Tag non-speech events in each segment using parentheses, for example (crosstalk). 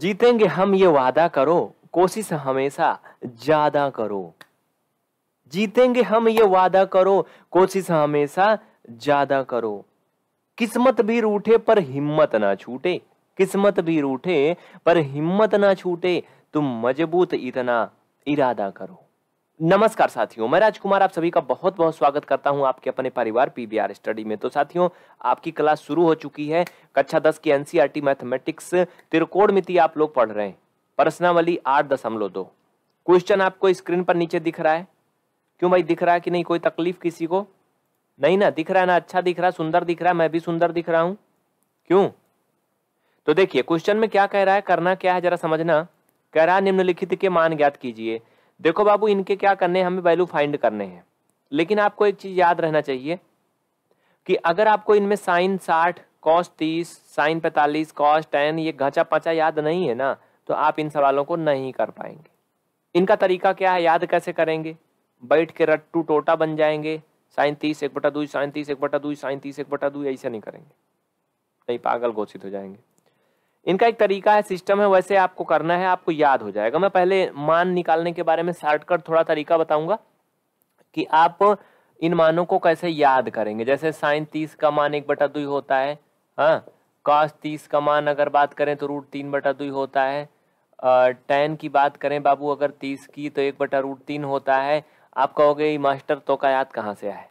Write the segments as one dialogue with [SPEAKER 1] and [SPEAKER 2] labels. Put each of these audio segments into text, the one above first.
[SPEAKER 1] जीतेंगे हम ये वादा करो कोशिश हमेशा ज्यादा करो जीतेंगे हम ये वादा करो कोशिश हमेशा ज्यादा करो किस्मत भी रूठे पर हिम्मत ना छूटे किस्मत भी रूठे पर हिम्मत ना छूटे तुम मजबूत इतना इरादा करो नमस्कार साथियों मैं राजकुमार आप सभी का बहुत बहुत स्वागत करता हूं आपके अपने परिवार पीबीआर स्टडी में तो साथियों आपकी क्लास शुरू हो चुकी है कक्षा दस की एनसीईआरटी मैथमेटिक्स मिति आप लोग पढ़ रहे हैं प्रश्नावली आठ दशमलव दो क्वेश्चन आपको स्क्रीन पर नीचे दिख रहा है क्यों भाई दिख रहा है कि नहीं कोई तकलीफ किसी को नहीं ना दिख रहा है ना अच्छा दिख रहा है सुंदर दिख रहा है मैं भी सुंदर दिख रहा हूँ क्यों तो देखिए क्वेश्चन में क्या कह रहा है करना क्या है जरा समझना कह रहा है निम्नलिखित के मान ज्ञात कीजिए देखो बाबू इनके क्या करने हमें वैल्यू फाइंड करने हैं लेकिन आपको एक चीज याद रहना चाहिए कि अगर आपको इनमें साइन साठ कॉस तीस साइन पैंतालीस कॉस टेन ये घचा पचा याद नहीं है ना तो आप इन सवालों को नहीं कर पाएंगे इनका तरीका क्या है याद कैसे करेंगे बैठ के रट्टू टोटा बन जाएंगे साइन तीस एक बटा दुई साइन तीस एक बटा दुई साइन तीस एक बटा दुई ऐसा नहीं करेंगे नहीं पागल घोषित हो जाएंगे इनका एक तरीका है सिस्टम है वैसे आपको करना है आपको याद हो जाएगा मैं पहले मान निकालने के बारे में शॉर्टकट थोड़ा तरीका बताऊंगा कि आप इन मानों को कैसे याद करेंगे जैसे साइन तीस का मान एक बटा दुई होता है हाँ कॉस तीस का मान अगर बात करें तो रूट तीन बटा दुई होता है टेन की बात करें बाबू अगर तीस की तो एक बटा रूट तीन होता है आप कहोगे मास्टर तो का याद कहाँ से आए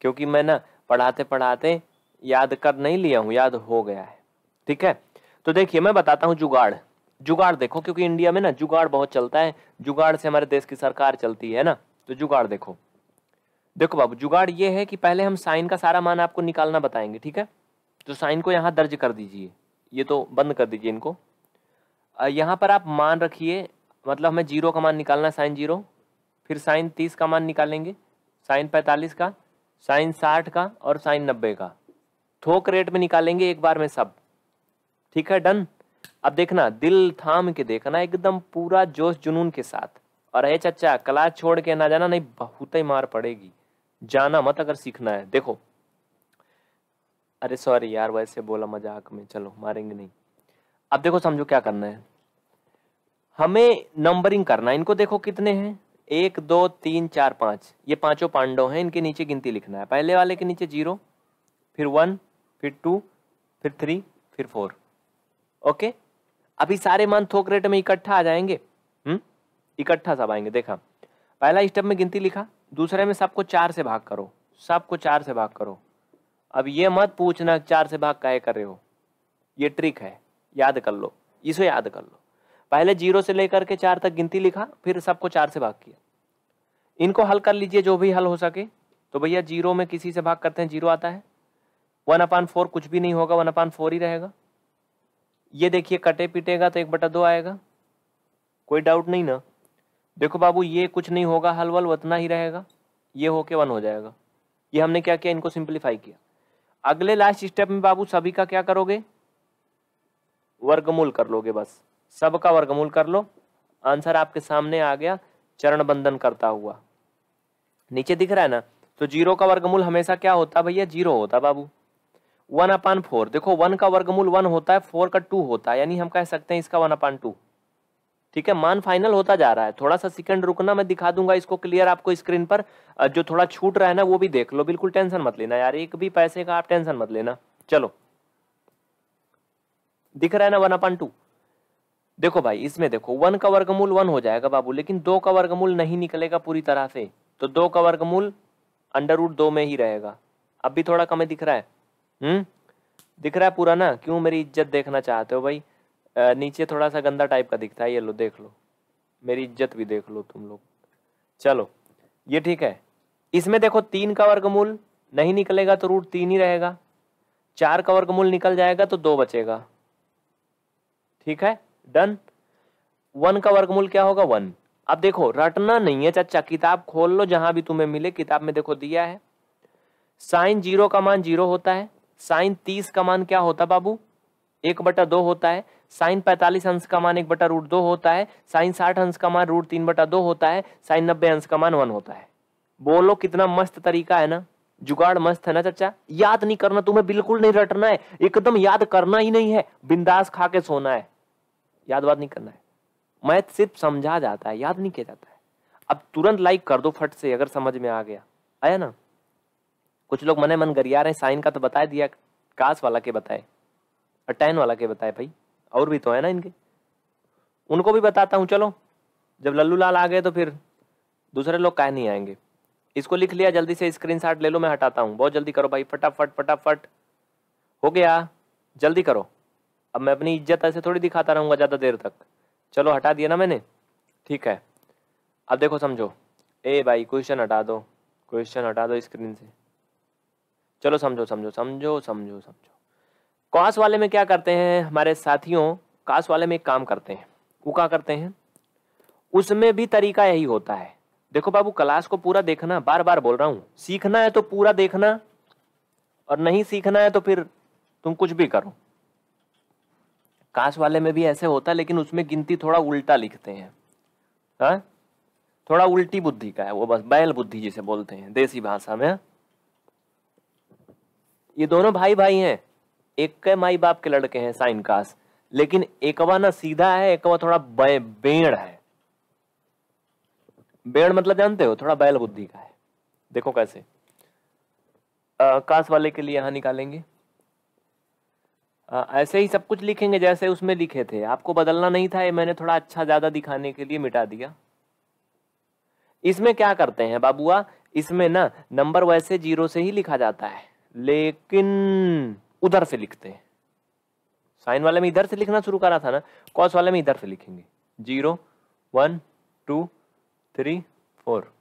[SPEAKER 1] क्योंकि मैं ना पढ़ाते पढ़ाते याद कर नहीं लिया हूँ याद हो गया है ठीक है तो देखिए मैं बताता हूँ जुगाड़ जुगाड़ देखो क्योंकि इंडिया में ना जुगाड़ बहुत चलता है जुगाड़ से हमारे देश की सरकार चलती है ना तो जुगाड़ देखो देखो बाबू जुगाड़ ये है कि पहले हम साइन का सारा मान आपको निकालना बताएंगे ठीक है तो साइन को यहाँ दर्ज कर दीजिए ये तो बंद कर दीजिए इनको यहाँ पर आप मान रखिए मतलब हमें जीरो का मान निकालना साइन जीरो फिर साइन तीस का मान निकालेंगे साइन पैंतालीस का साइन साठ का और साइन नब्बे का थोक रेट में निकालेंगे एक बार में सब ठीक है डन अब देखना दिल थाम के देखना एकदम पूरा जोश जुनून के साथ और अरे चचा क्लास छोड़ के ना जाना नहीं बहुत ही मार पड़ेगी जाना मत अगर सीखना है देखो अरे सॉरी यार वैसे बोला मजाक में चलो मारेंगे नहीं अब देखो समझो क्या करना है हमें नंबरिंग करना है इनको देखो कितने हैं एक दो तीन चार पांच ये पांचों पांडव हैं इनके नीचे गिनती लिखना है पहले वाले के नीचे जीरो फिर वन फिर टू फिर थ्री फिर फोर ओके अभी सारे मान थोक रेट में इकट्ठा आ जाएंगे हम्म? इकट्ठा सब आएंगे देखा पहला स्टेप में गिनती लिखा दूसरे में सबको चार से भाग करो सबको चार से भाग करो अब ये मत पूछना चार से भाग काय कर रहे हो ये ट्रिक है याद कर लो इसे याद कर लो पहले जीरो से लेकर के चार तक गिनती लिखा फिर सबको चार से भाग किया इनको हल कर लीजिए जो भी हल हो सके तो भैया जीरो में किसी से भाग करते हैं जीरो आता है वन अपान फोर कुछ भी नहीं होगा वन अपान फोर ही रहेगा ये देखिए कटे पीटेगा तो एक बटा दो आएगा कोई डाउट नहीं ना देखो बाबू ये कुछ नहीं होगा हल वल उतना ही रहेगा ये होके वन हो जाएगा ये हमने क्या किया इनको सिंप्लीफाई किया अगले लास्ट स्टेप में बाबू सभी का क्या करोगे वर्गमूल कर लोगे बस सब का वर्गमूल कर लो आंसर आपके सामने आ गया चरण बंधन करता हुआ नीचे दिख रहा है ना तो जीरो का वर्गमूल हमेशा क्या होता भैया जीरो होता बाबू वन अपान फोर देखो वन का वर्गमूल वन होता है फोर का टू होता है यानी हम कह सकते हैं इसका वन अपान टू ठीक है मान फाइनल होता जा रहा है थोड़ा सा सेकंड रुकना मैं दिखा दूंगा इसको क्लियर आपको स्क्रीन पर जो थोड़ा छूट रहा है ना वो भी देख लो बिल्कुल टेंशन मत लेना यार एक भी पैसे का आप टेंशन मत लेना चलो दिख रहा है ना वन अपान टू देखो भाई इसमें देखो वन का वर्गमूल वन हो जाएगा बाबू लेकिन दो का वर्गमूल नहीं निकलेगा पूरी तरह से तो दो का वर्गमूल अंडर रूट दो में ही रहेगा अब भी थोड़ा कमें दिख रहा है हम्म दिख रहा है पूरा ना क्यों मेरी इज्जत देखना चाहते हो भाई आ, नीचे थोड़ा सा गंदा टाइप का दिखता है ये लो देख लो मेरी इज्जत भी देख लो तुम लोग चलो ये ठीक है इसमें देखो तीन का वर्गमूल नहीं निकलेगा तो रूट तीन ही रहेगा चार का वर्गमूल निकल जाएगा तो दो बचेगा ठीक है डन वन का वर्गमूल क्या होगा वन अब देखो रटना नहीं है चाचा किताब खोल लो जहां भी तुम्हें मिले किताब में देखो दिया है साइन जीरो का मान जीरो होता है साइन तीस का मान क्या होता बाबू एक बटा दो होता है साइन पैंतालीस अंश का मान एक बटा रूट दो होता है साइन साठ अंश का मान रूट तीन बटा दो होता है साइन नब्बे अंश का मान वन होता है बोलो कितना मस्त तरीका है ना जुगाड़ मस्त है ना चाचा याद नहीं करना तुम्हें बिल्कुल नहीं रटना है एकदम याद करना ही नहीं है बिंदास खा के सोना है याद वाद नहीं करना है मैथ सिर्फ समझा जाता है याद नहीं किया जाता है अब तुरंत लाइक कर दो फट से अगर समझ में आ गया आया ना कुछ लोग मने मन गरिया रहे साइन का तो बता दिया कास वाला के बताए और टेन वाला के बताए भाई और भी तो है ना इनके उनको भी बताता हूँ चलो जब लल्लू लाल आ गए तो फिर दूसरे लोग कह नहीं आएंगे इसको लिख लिया जल्दी से स्क्रीन ले लो मैं हटाता हूँ बहुत जल्दी करो भाई फटाफट फटाफट हो गया जल्दी करो अब मैं अपनी इज्जत ऐसे थोड़ी दिखाता रहूँगा ज़्यादा देर तक चलो हटा दिया ना मैंने ठीक है अब देखो समझो ए भाई क्वेश्चन हटा दो क्वेश्चन हटा दो स्क्रीन से चलो समझो समझो समझो समझो समझो कास वाले में क्या करते हैं हमारे साथियों कास वाले में एक काम करते हैं वो क्या करते हैं उसमें भी तरीका यही होता है देखो बाबू क्लास को पूरा देखना बार बार बोल रहा हूं सीखना है तो पूरा देखना और नहीं सीखना है तो फिर तुम कुछ भी करो काश वाले में भी ऐसे होता है लेकिन उसमें गिनती थोड़ा उल्टा लिखते हैं हा? थोड़ा उल्टी बुद्धि का है वो बस बैल बुद्धि जिसे बोलते हैं देसी भाषा में ये दोनों भाई भाई हैं एक के माई बाप के लड़के हैं साइन कास लेकिन एकवा ना सीधा है एकवा थोड़ा बे, बेड़ है बेड़ मतलब जानते हो थोड़ा बैल बुद्धि का है देखो कैसे आ, कास वाले के लिए यहां निकालेंगे आ, ऐसे ही सब कुछ लिखेंगे जैसे उसमें लिखे थे आपको बदलना नहीं था ये मैंने थोड़ा अच्छा ज़्यादा दिखाने के लिए मिटा दिया इसमें क्या करते हैं बाबुआ इसमें ना नंबर वैसे जीरो से ही लिखा जाता है लेकिन उधर से लिखते हैं साइन वाले में इधर से लिखना शुरू करा था ना कॉस वाले में इधर से लिखेंगे zero one two three four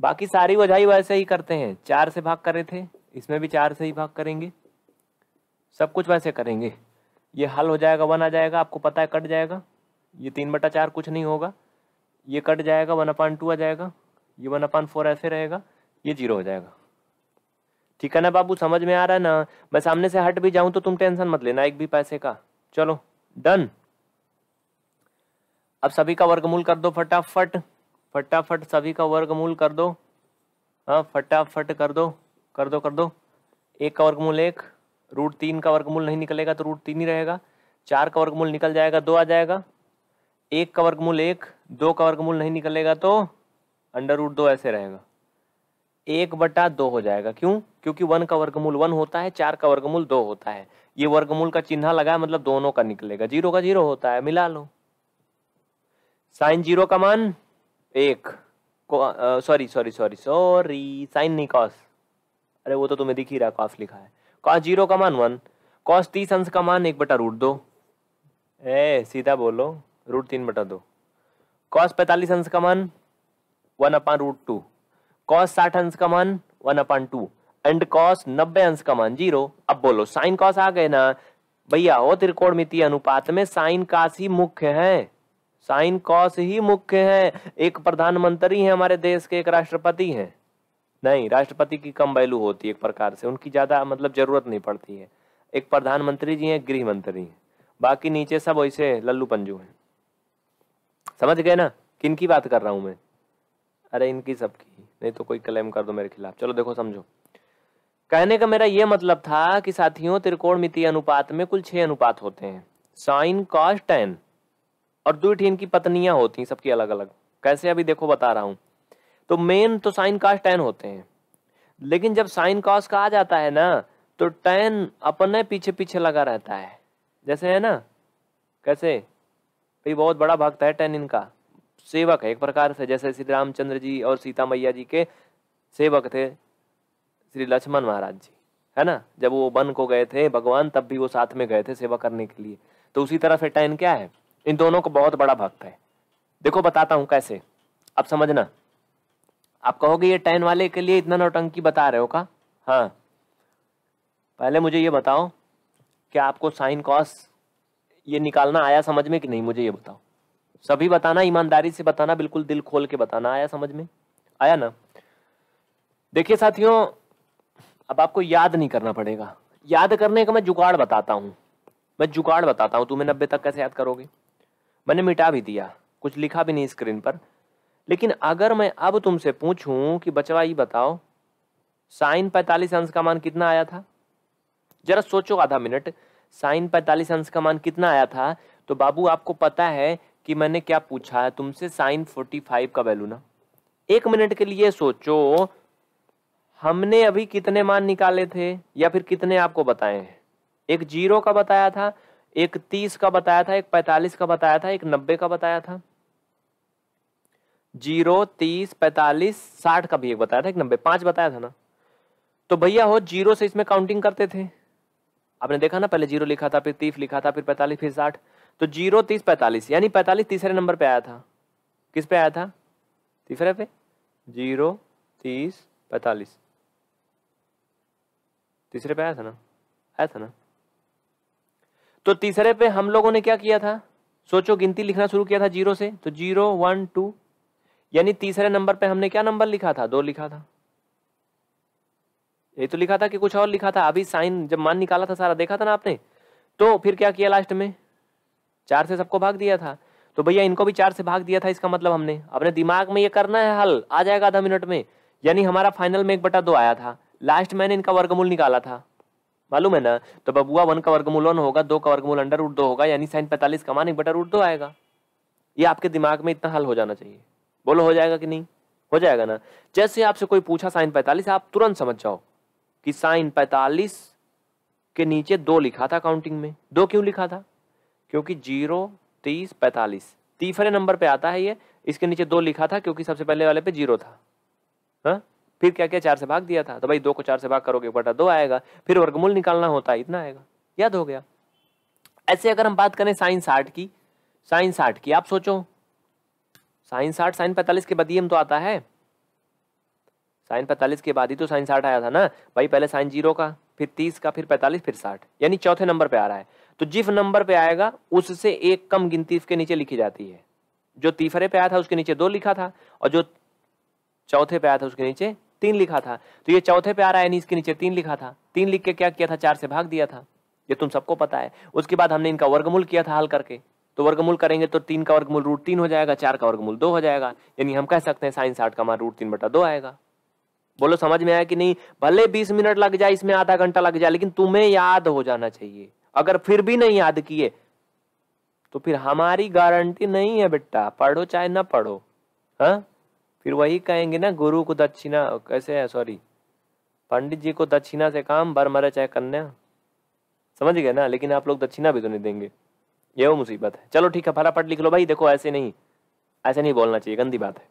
[SPEAKER 1] बाकी सारी वजह वैसे ही करते हैं चार से भाग करे थे इसमें भी चार से ही भाग करेंगे सब कुछ वैसे करेंगे ये हल हो जाएगा वन आ जाएगा आपको पता है कट जाएगा ये तीन बटा चार कुछ नहीं होगा ये कट जाएगा वन अपान टू आ जाएगा ये वन अपान फोर ऐसे रहेगा ये जीरो हो जाएगा ठीक है ना बाबू समझ में आ रहा है ना मैं सामने से हट भी जाऊं तो तुम टेंशन मत लेना एक भी पैसे का चलो डन अब सभी का वर्गमूल कर दो फटाफट फटाफट सभी का वर्गमूल कर दो हाँ फटाफट कर दो कर दो कर दो एक का वर्गमूल एक रूट तीन का वर्गमूल नहीं निकलेगा तो रूट तीन ही रहेगा चार का वर्गमूल निकल जाएगा दो आ जाएगा एक का वर्गमूल एक दो का वर्गमूल नहीं निकलेगा तो अंडर रूट दो ऐसे रहेगा एक बटा दो हो जाएगा क्यों क्योंकि वन का वर्गमूल वन होता है चार का वर्गमूल दो होता है ये वर्गमूल का चिन्ह लगा है मतलब दोनों का निकलेगा जीरो का जीरो होता है मिला लो साइन जीरो का मान एक sorry sorry sorry sorry sine नहीं कॉस अरे वो तो तुम्हें दिख ही रहा कॉस लिखा है कॉस जीरो का मान वन कॉस तीस अंश का मान एक बटा रूट दो ए सीधा बोलो रूट तीन बटा दो कॉस पैंतालीस अंश का मान one upon root two cos साठ अंश का मान one upon two and cos नब्बे अंश का मान जीरो अब बोलो साइन कॉस आ गए ना भैया वो त्रिकोणमितीय अनुपात में साइन कॉस ही मुख्य है साइन कॉस ही मुख्य है एक प्रधानमंत्री है हमारे देश के एक राष्ट्रपति हैं नहीं राष्ट्रपति की कम वैल्यू होती है एक प्रकार से उनकी ज़्यादा मतलब ज़रूरत नहीं पड़ती है एक प्रधानमंत्री जी हैं गृह मंत्री हैं बाकी नीचे सब वैसे लल्लू पंजू हैं समझ गए ना किन की बात कर रहा हूं मैं अरे इनकी सबकी नहीं तो कोई क्लेम कर दो मेरे खिलाफ चलो देखो समझो कहने का मेरा ये मतलब था कि साथियों त्रिकोणमितीय अनुपात में कुल छह अनुपात होते हैं साइन कॉस टेन और दूठी इनकी पत्नियां होती हैं सबकी अलग अलग कैसे अभी देखो बता रहा हूं तो मेन तो साइन कॉस टेन होते हैं लेकिन जब साइन कॉस का आ जाता है ना तो टेन अपने पीछे पीछे लगा रहता है जैसे है ना कैसे भाई बहुत बड़ा भक्त है टेन इनका सेवक है एक प्रकार से जैसे श्री रामचंद्र जी और सीता मैया जी के सेवक थे श्री लक्ष्मण महाराज जी है ना जब वो वन को गए थे भगवान तब भी वो साथ में गए थे सेवा करने के लिए तो उसी तरह से टैन क्या है इन दोनों को बहुत बड़ा भक्त है देखो बताता हूँ कैसे आप समझना आप कहोगे ये टैन वाले के लिए इतना नौटंकी बता रहे हो का हाँ पहले मुझे ये बताओ कि आपको साइन कॉस ये निकालना आया समझ में कि नहीं मुझे ये बताओ सभी बताना ईमानदारी से बताना बिल्कुल दिल खोल के बताना आया समझ में आया ना देखिए साथियों अब आपको याद नहीं करना पड़ेगा याद करने का मैं जुगाड़ बताता हूँ मैं जुगाड़ बताता हूँ तुम्हें नब्बे तक कैसे याद करोगे मैंने मिटा भी दिया कुछ लिखा भी नहीं स्क्रीन पर लेकिन अगर मैं अब तुमसे पूछूं कि बचवा ये बताओ साइन पैंतालीस अंश का मान कितना आया था जरा सोचो आधा मिनट साइन पैंतालीस अंश का मान कितना आया था तो बाबू आपको पता है कि मैंने क्या पूछा है तुमसे साइन फोर्टी फाइव का वैल्यू ना एक मिनट के लिए सोचो हमने अभी कितने मान निकाले थे या फिर कितने आपको बताए हैं एक जीरो का बताया था एक तीस का बताया था एक पैंतालीस का बताया था एक नब्बे का बताया था जीरो तीस पैंतालीस साठ का भी एक बताया था एक नब्बे पांच बताया था ना तो भैया हो जीरो से इसमें काउंटिंग करते थे आपने देखा ना पहले जीरो लिखा था फिर तीस लिखा था फिर पैंतालीस फिर साठ तो जीरो तीस पैंतालीस यानी पैंतालीस तीसरे नंबर पे आया था किस पे आया था तीसरे पे जीरो तीस पैंतालीस तीसरे पे आया था ना आया था ना तो तीसरे पे हम लोगों ने क्या किया था सोचो गिनती लिखना शुरू किया था जीरो से तो जीरो वन टू यानी तीसरे नंबर पे हमने क्या नंबर लिखा था दो लिखा था ये तो लिखा था कि कुछ और लिखा था अभी साइन जब मान निकाला था सारा देखा था ना आपने तो फिर क्या किया लास्ट में चार से सबको भाग दिया था तो भैया इनको भी चार से भाग दिया था इसका मतलब हमने अपने दिमाग में ये करना है हल आ जाएगा आधा मिनट में यानी हमारा फाइनल में एक बटा दो आया था लास्ट मैंने इनका वर्गमूल निकाला था मालूम है ना तो बबुआ वन का वर्गमूल वन होगा दो का वर्गमूल अंडर रूट दो होगा यानी साइन पैंतालीस का मान एक बटा रूट दो आएगा ये आपके दिमाग में इतना हल हो जाना चाहिए बोलो हो जाएगा कि नहीं हो जाएगा ना जैसे आपसे कोई पूछा साइन पैंतालीस आप तुरंत समझ जाओ कि साइन पैंतालीस के नीचे दो लिखा था काउंटिंग में दो क्यों लिखा था क्योंकि जीरो तीस पैंतालीस तीसरे नंबर पे आता है ये इसके नीचे दो लिखा था क्योंकि सबसे पहले वाले पे जीरो था हाँ फिर क्या क्या चार से भाग दिया था तो भाई दो को चार से भाग करोगे बटा दो आएगा फिर वर्गमूल निकालना होता है इतना आएगा याद हो गया ऐसे अगर हम बात करें साइन साठ की साइन साठ की आप सोचो साइन साठ साइन पैंतालीस के बाद ही हम तो आता है साइन पैंतालीस के बाद ही तो साइन साठ आया था ना भाई पहले साइन जीरो का फिर तीस का फिर पैंतालीस फिर साठ यानी चौथे नंबर पे आ रहा है तो जिस नंबर पे आएगा उससे एक कम गिनती के नीचे लिखी जाती है जो तीसरे पे आया था उसके नीचे दो लिखा था और जो चौथे पे आया था उसके नीचे तीन लिखा था तो ये चौथे पे आ रहा है नहीं इसके नीचे तीन लिखा था तीन लिख के क्या किया था चार से भाग दिया था ये तुम सबको पता है उसके बाद हमने इनका वर्गमूल किया था हल करके तो वर्गमूल करेंगे तो तीन का वर्गमूल रूट तीन हो जाएगा चार का वर्गमूल दो हो जाएगा यानी हम कह सकते हैं साइन साठ का मान रूट तीन बटा दो आएगा बोलो समझ में आया कि नहीं भले बीस मिनट लग जाए इसमें आधा घंटा लग जाए लेकिन तुम्हें याद हो जाना चाहिए अगर फिर भी नहीं याद किए तो फिर हमारी गारंटी नहीं है बेटा पढ़ो चाहे ना पढ़ो हाँ फिर वही कहेंगे ना गुरु को दक्षिणा कैसे है सॉरी पंडित जी को दक्षिणा से काम बर मरे चाहे कन्या समझ गए ना लेकिन आप लोग दक्षिणा भी तो नहीं देंगे ये वो मुसीबत है चलो ठीक है फटाफट लिख लो भाई देखो ऐसे नहीं ऐसे नहीं बोलना चाहिए गंदी बात है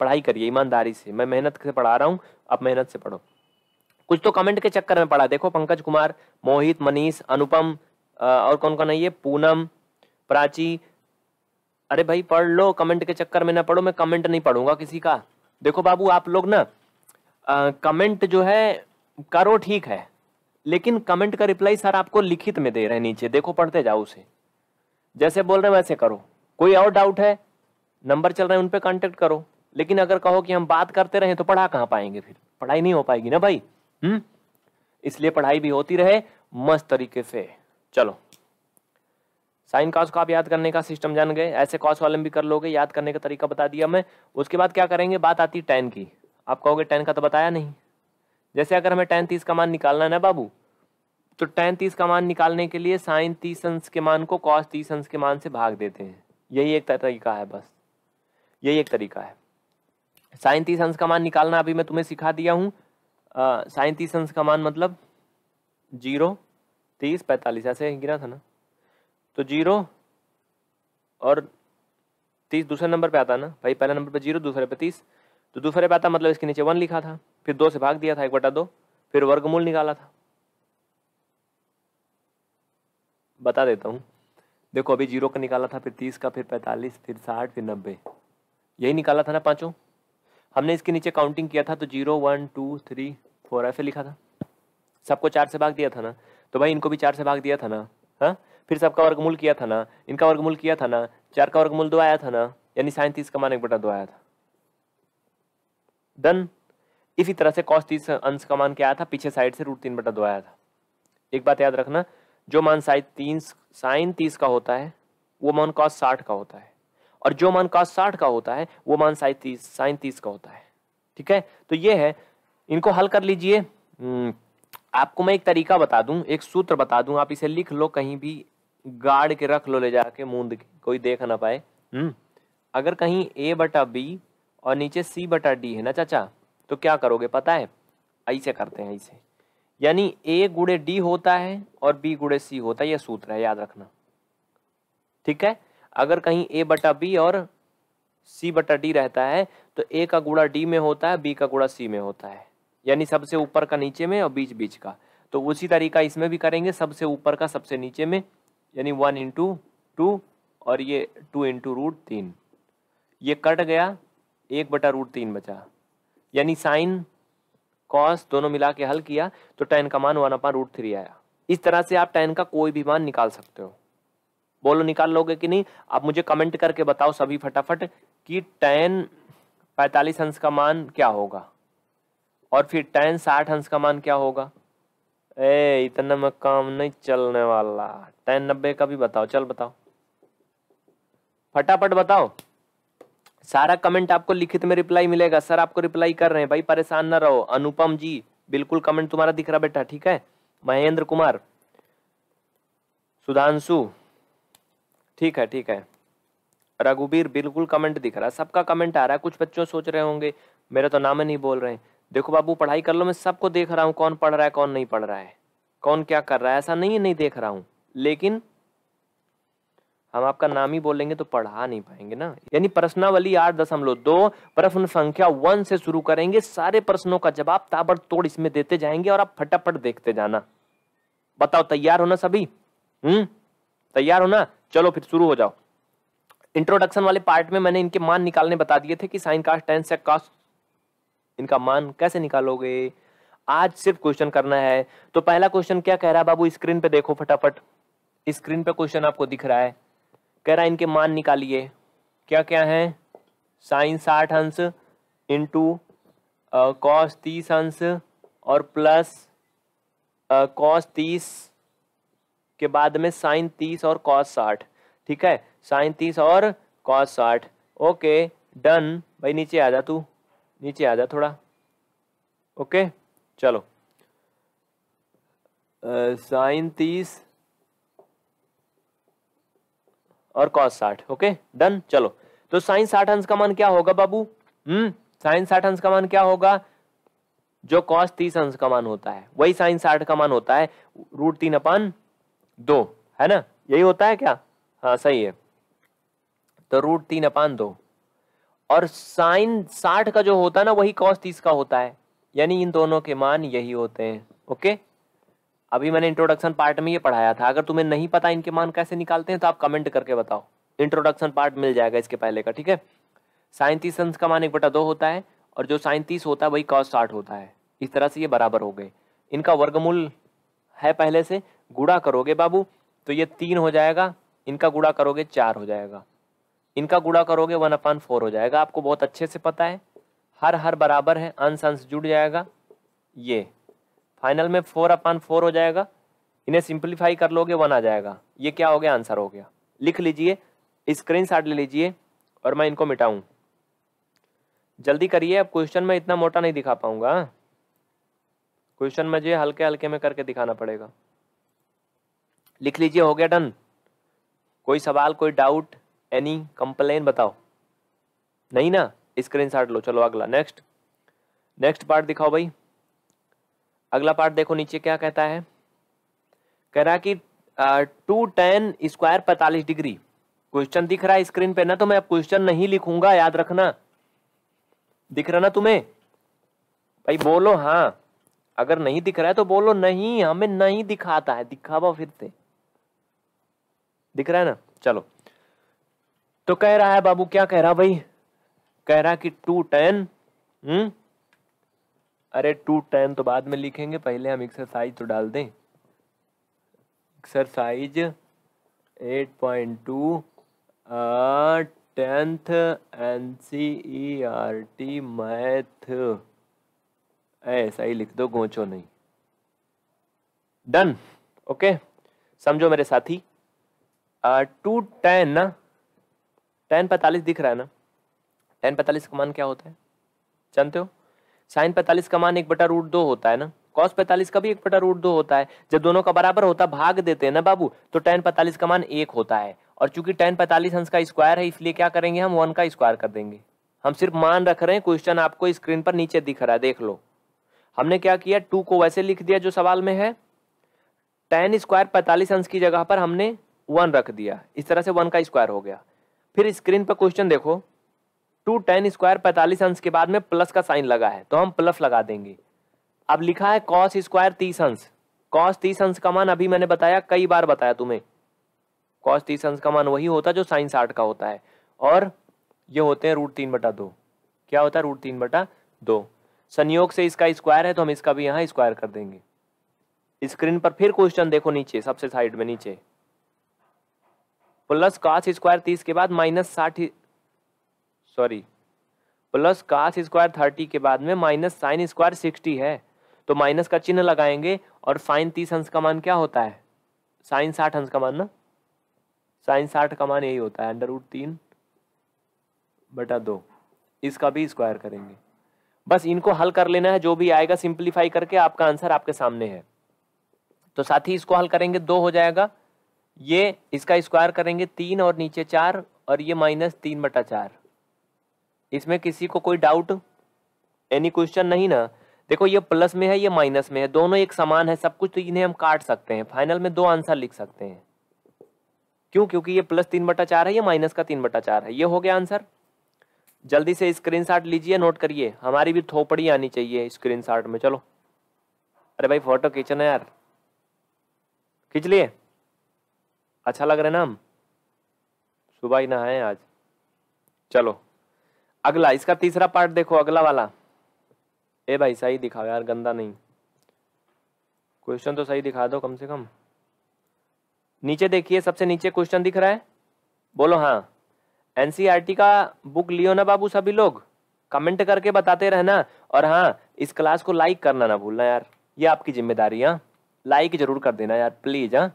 [SPEAKER 1] पढ़ाई करिए ईमानदारी से मैं मेहनत से पढ़ा रहा हूँ आप मेहनत से पढ़ो कुछ तो कमेंट के चक्कर में पड़ा देखो पंकज कुमार मोहित मनीष अनुपम और कौन कौन है ये पूनम प्राची अरे भाई पढ़ लो कमेंट के चक्कर में ना पढ़ो मैं कमेंट नहीं पढ़ूंगा किसी का देखो बाबू आप लोग ना आ, कमेंट जो है करो ठीक है लेकिन कमेंट का रिप्लाई सर आपको लिखित में दे रहे हैं नीचे देखो पढ़ते जाओ उसे जैसे बोल रहे वैसे करो कोई और डाउट है नंबर चल रहे हैं उन पर कॉन्टेक्ट करो लेकिन अगर कहो कि हम बात करते रहे तो पढ़ा कहाँ पाएंगे फिर पढ़ाई नहीं हो पाएगी ना भाई हम्म इसलिए पढ़ाई भी होती रहे मस्त तरीके से चलो साइन कॉस को आप याद करने का सिस्टम जान गए ऐसे कॉस वाले भी कर लोगे याद करने का तरीका बता दिया मैं उसके बाद क्या करेंगे बात आती है टेन की आप कहोगे टेन का तो बताया नहीं जैसे अगर हमें टेन तीस का मान निकालना है ना बाबू तो टेन तीस का मान निकालने के लिए साइन तीस अंश के मान को कॉस तीस अंश के मान से भाग देते हैं यही एक तरीका है बस यही एक तरीका है साइन तीस अंश का मान निकालना अभी मैं तुम्हें सिखा दिया हूँ साइन तीस अंश का मान मतलब जीरो तीस पैंतालीस ऐसे गिना था ना तो जीरो और तीस दूसरे नंबर पे आता ना भाई पहले नंबर पे जीरो दूसरे पे तीस तो दूसरे पे आता मतलब इसके नीचे वन लिखा था फिर दो से भाग दिया था एक बटा दो फिर वर्गमूल निकाला था बता देता हूँ देखो अभी जीरो का निकाला था फिर तीस का फिर पैंतालीस फिर साठ फिर नब्बे यही निकाला था ना पाँचों हमने इसके नीचे काउंटिंग किया था तो zero one two three four ऐसे लिखा था सबको चार से भाग दिया था ना तो भाई इनको भी चार से भाग दिया था ना हाँ फिर सबका वर्गमूल किया था ना इनका वर्गमूल किया था ना चार का वर्गमूल दो आया था ना यानी साइन तीस का मान एक बटा दो आया था डन इसी तरह से कॉस तीस अंश का मान क्या आया था पीछे साइड से रूट तीन बटा दो आया था एक बात याद रखना जो मान साइन तीन साइन तीस का होता है वो मान कॉस साठ का होता है और जो मान का साठ का होता है वो मान साइन तीस का होता है ठीक है तो ये है इनको हल कर लीजिए हम्म, आपको मैं एक तरीका बता दूं एक सूत्र बता दूं आप इसे लिख लो कहीं भी गाड़ के रख लो ले जाके मूंद के कोई देख ना पाए हम्म अगर कहीं ए बटा बी और नीचे सी बटा डी है ना चाचा तो क्या करोगे पता है ऐसे करते हैं ऐसे यानी ए गुड़े डी होता है और बी गुड़े सी होता है यह सूत्र है याद रखना ठीक है अगर कहीं ए बटा बी और सी बटा डी रहता है तो ए का गुड़ा डी में होता है बी का गुड़ा सी में होता है यानी सबसे ऊपर का नीचे में और बीच बीच का तो उसी तरीका इसमें भी करेंगे सबसे ऊपर का सबसे नीचे में यानी वन इंटू टू और ये टू इंटू रूट तीन ये कट गया एक बटा रूट तीन बचा यानी साइन कॉस दोनों मिला के हल किया तो टेन का मान वन अपन रूट थ्री आया इस तरह से आप टेन का कोई भी मान निकाल सकते हो बोलो निकाल लोगे कि नहीं आप मुझे कमेंट करके बताओ सभी फटाफट कि टेन पैंतालीस अंश का मान क्या होगा और फिर टेन साठ अंश का मान क्या होगा ए इतना में काम नहीं चलने वाला टेन नब्बे का भी बताओ चल बताओ फटाफट बताओ सारा कमेंट आपको लिखित में रिप्लाई मिलेगा सर आपको रिप्लाई कर रहे हैं भाई परेशान ना रहो अनुपम जी बिल्कुल कमेंट तुम्हारा दिख रहा बेटा ठीक है महेंद्र कुमार सुधांशु ठीक है ठीक है रघुबीर बिल्कुल कमेंट दिख रहा है सबका कमेंट आ रहा है कुछ बच्चों सोच रहे होंगे मेरा तो नाम ही नहीं बोल रहे हैं देखो बाबू पढ़ाई कर लो मैं सबको देख रहा हूँ कौन पढ़ रहा है कौन नहीं पढ़ रहा है कौन क्या कर रहा है ऐसा नहीं नहीं देख रहा हूँ लेकिन हम आपका नाम ही बोलेंगे तो पढ़ा नहीं पाएंगे ना यानी प्रश्नावली आठ दशमलव दो प्रश्न संख्या वन से शुरू करेंगे सारे प्रश्नों का जवाब ताबड़तोड़ इसमें देते जाएंगे और आप फटाफट देखते जाना बताओ तैयार हो ना सभी हम्म तैयार हो ना चलो फिर शुरू हो जाओ इंट्रोडक्शन वाले पार्ट में मैंने इनके मान निकालने बता दिए थे कि साइन कास्ट टेन से कास्ट इनका मान कैसे निकालोगे आज सिर्फ क्वेश्चन करना है तो पहला क्वेश्चन क्या कह रहा है बाबू स्क्रीन पे देखो फटाफट स्क्रीन पे क्वेश्चन आपको दिख रहा है कह रहा है इनके मान निकालिए क्या क्या है साइन साठ अंश इंटू कॉस तीस अंश और प्लस कॉस तीस के बाद में साइन तीस और कॉस साठ ठीक है साइन तीस और कॉस साठ ओके डन भाई नीचे आ जा तू नीचे आ जा थोड़ा ओके चलो साइन तीस और कॉस साठ ओके डन चलो तो साइन साठ अंश का मान क्या होगा बाबू हम्म साइन साठ अंश का मान क्या होगा जो कॉस तीस अंश का मान होता है वही साइन साठ का मान होता है रूट तीन अपान दो है ना यही होता है क्या हाँ सही है तो रूट तीन अपान दो और साइन साठ का जो होता है ना वही कॉस तीस का होता है यानी इन दोनों के मान यही होते हैं ओके अभी मैंने इंट्रोडक्शन पार्ट में ये पढ़ाया था अगर तुम्हें नहीं पता इनके मान कैसे निकालते हैं तो आप कमेंट करके बताओ इंट्रोडक्शन पार्ट मिल जाएगा इसके पहले का ठीक है साइन तीस अंश का मान एक बटा दो होता है और जो साइन तीस होता है वही कॉस साठ होता है इस तरह से ये बराबर हो गए इनका वर्गमूल है पहले से गुड़ा करोगे बाबू तो ये तीन हो जाएगा इनका गुड़ा करोगे चार हो जाएगा इनका गुड़ा करोगे वन अपान फोर हो जाएगा आपको बहुत अच्छे से पता है हर हर बराबर है अंश अंश जुड़ जाएगा ये फाइनल में फोर अपान फोर हो जाएगा इन्हें सिंप्लीफाई कर लोगे वन आ जाएगा ये क्या हो गया आंसर हो गया लिख लीजिए स्क्रीन शॉट ले लीजिए और मैं इनको मिटाऊं जल्दी करिए अब क्वेश्चन में इतना मोटा नहीं दिखा पाऊंगा क्वेश्चन में जो हल्के हल्के में करके दिखाना पड़ेगा लिख लीजिए हो गया डन कोई सवाल कोई डाउट एनी कंप्लेन बताओ नहीं ना स्क्रीन शॉट लो चलो अगला नेक्स्ट नेक्स्ट पार्ट दिखाओ भाई अगला पार्ट देखो नीचे क्या कहता है कह रहा कि टू टेन स्क्वायर पैंतालीस डिग्री क्वेश्चन दिख रहा है स्क्रीन पे ना तो मैं अब क्वेश्चन नहीं लिखूंगा याद रखना दिख रहा ना तुम्हें भाई बोलो हाँ अगर नहीं दिख रहा है तो बोलो नहीं हमें नहीं दिखाता है दिखावा फिर से दिख रहा है ना चलो तो कह रहा है बाबू क्या कह रहा भाई कह रहा कि टू टेन हम्म अरे टू टेन तो बाद में लिखेंगे पहले हम एक्सरसाइज तो डाल दें exercise eight point two tenth N C E R T math ऐसा ही लिख दो गोचो नहीं डन ओके समझो मेरे साथी टू टेन ना टेन पैंतालीस दिख रहा है ना टेन पैंतालीस का मान क्या होता है जानते हो साइन पैंतालीस का मान एक बटा रूट दो होता है ना कॉस पैंतालीस का भी एक बटा रूट दो होता है जब दोनों का बराबर होता भाग देते हैं ना बाबू तो टेन पैंतालीस का मान एक होता है और चूंकि टेन पैंतालीस अंश का स्क्वायर है इसलिए क्या करेंगे हम वन का स्क्वायर कर देंगे हम सिर्फ मान रख रहे हैं क्वेश्चन आपको स्क्रीन पर नीचे दिख रहा है देख लो हमने क्या किया टू को वैसे लिख दिया जो सवाल में है टेन स्क्वायर पैंतालीस अंश की जगह पर हमने वन रख दिया इस तरह से वन का स्क्वायर हो गया फिर स्क्रीन पर क्वेश्चन देखो टू टेन स्क्वायर पैंतालीस अंश के बाद में प्लस का साइन लगा है तो हम प्लस लगा देंगे अब लिखा है कॉस स्क्वायर तीस अंश कॉस तीस अंश का मान अभी मैंने बताया कई बार बताया तुम्हें कॉस तीस अंश का मान वही होता है जो साइन साठ का होता है और ये होते हैं रूट तीन बटा दो क्या होता है रूट तीन बटा दो संयोग से इसका स्क्वायर है तो हम इसका भी यहाँ स्क्वायर कर देंगे स्क्रीन पर फिर क्वेश्चन देखो नीचे सबसे साइड में नीचे प्लस कास स्क्वायर तीस के बाद माइनस साठ sorry plus cos square thirty के बाद में माइनस साइन स्क्वायर सिक्सटी है तो माइनस का चिन्ह लगाएंगे और साइन तीस अंश का मान क्या होता है साइन साठ अंश का मान ना साइन साठ का मान यही होता है अंडर रूट तीन बटा दो इसका भी स्क्वायर करेंगे बस इनको हल कर लेना है जो भी आएगा सिंप्लीफाई करके आपका आंसर आपके सामने है तो साथ ही इसको हल करेंगे दो हो जाएगा ये इसका स्क्वायर करेंगे तीन और नीचे चार और ये माइनस तीन बटा चार इसमें किसी को कोई डाउट एनी क्वेश्चन नहीं ना देखो ये प्लस में है ये माइनस में है दोनों एक समान है सब कुछ तो इन्हें हम काट सकते हैं फाइनल में दो आंसर लिख सकते हैं क्यों क्योंकि ये प्लस तीन बटा चार है ये माइनस का तीन बटा चार है ये हो गया आंसर जल्दी से शॉट लीजिए नोट करिए हमारी भी थोपड़ी आनी चाहिए शॉट में चलो अरे भाई फोटो खींचना यार खींच लिए अच्छा लग रहा है नाम सुबह ही नहाए आज चलो अगला इसका तीसरा पार्ट देखो अगला वाला ए भाई सही दिखाओ यार गंदा नहीं क्वेश्चन तो सही दिखा दो कम से कम नीचे देखिए सबसे नीचे क्वेश्चन दिख रहा है बोलो हाँ एनसीईआरटी e का बुक लियो ना बाबू सभी लोग कमेंट करके बताते रहना और हाँ इस क्लास को लाइक करना ना भूलना यार ये आपकी जिम्मेदारी है लाइक हाँ। जरूर कर देना यार प्लीज हाँ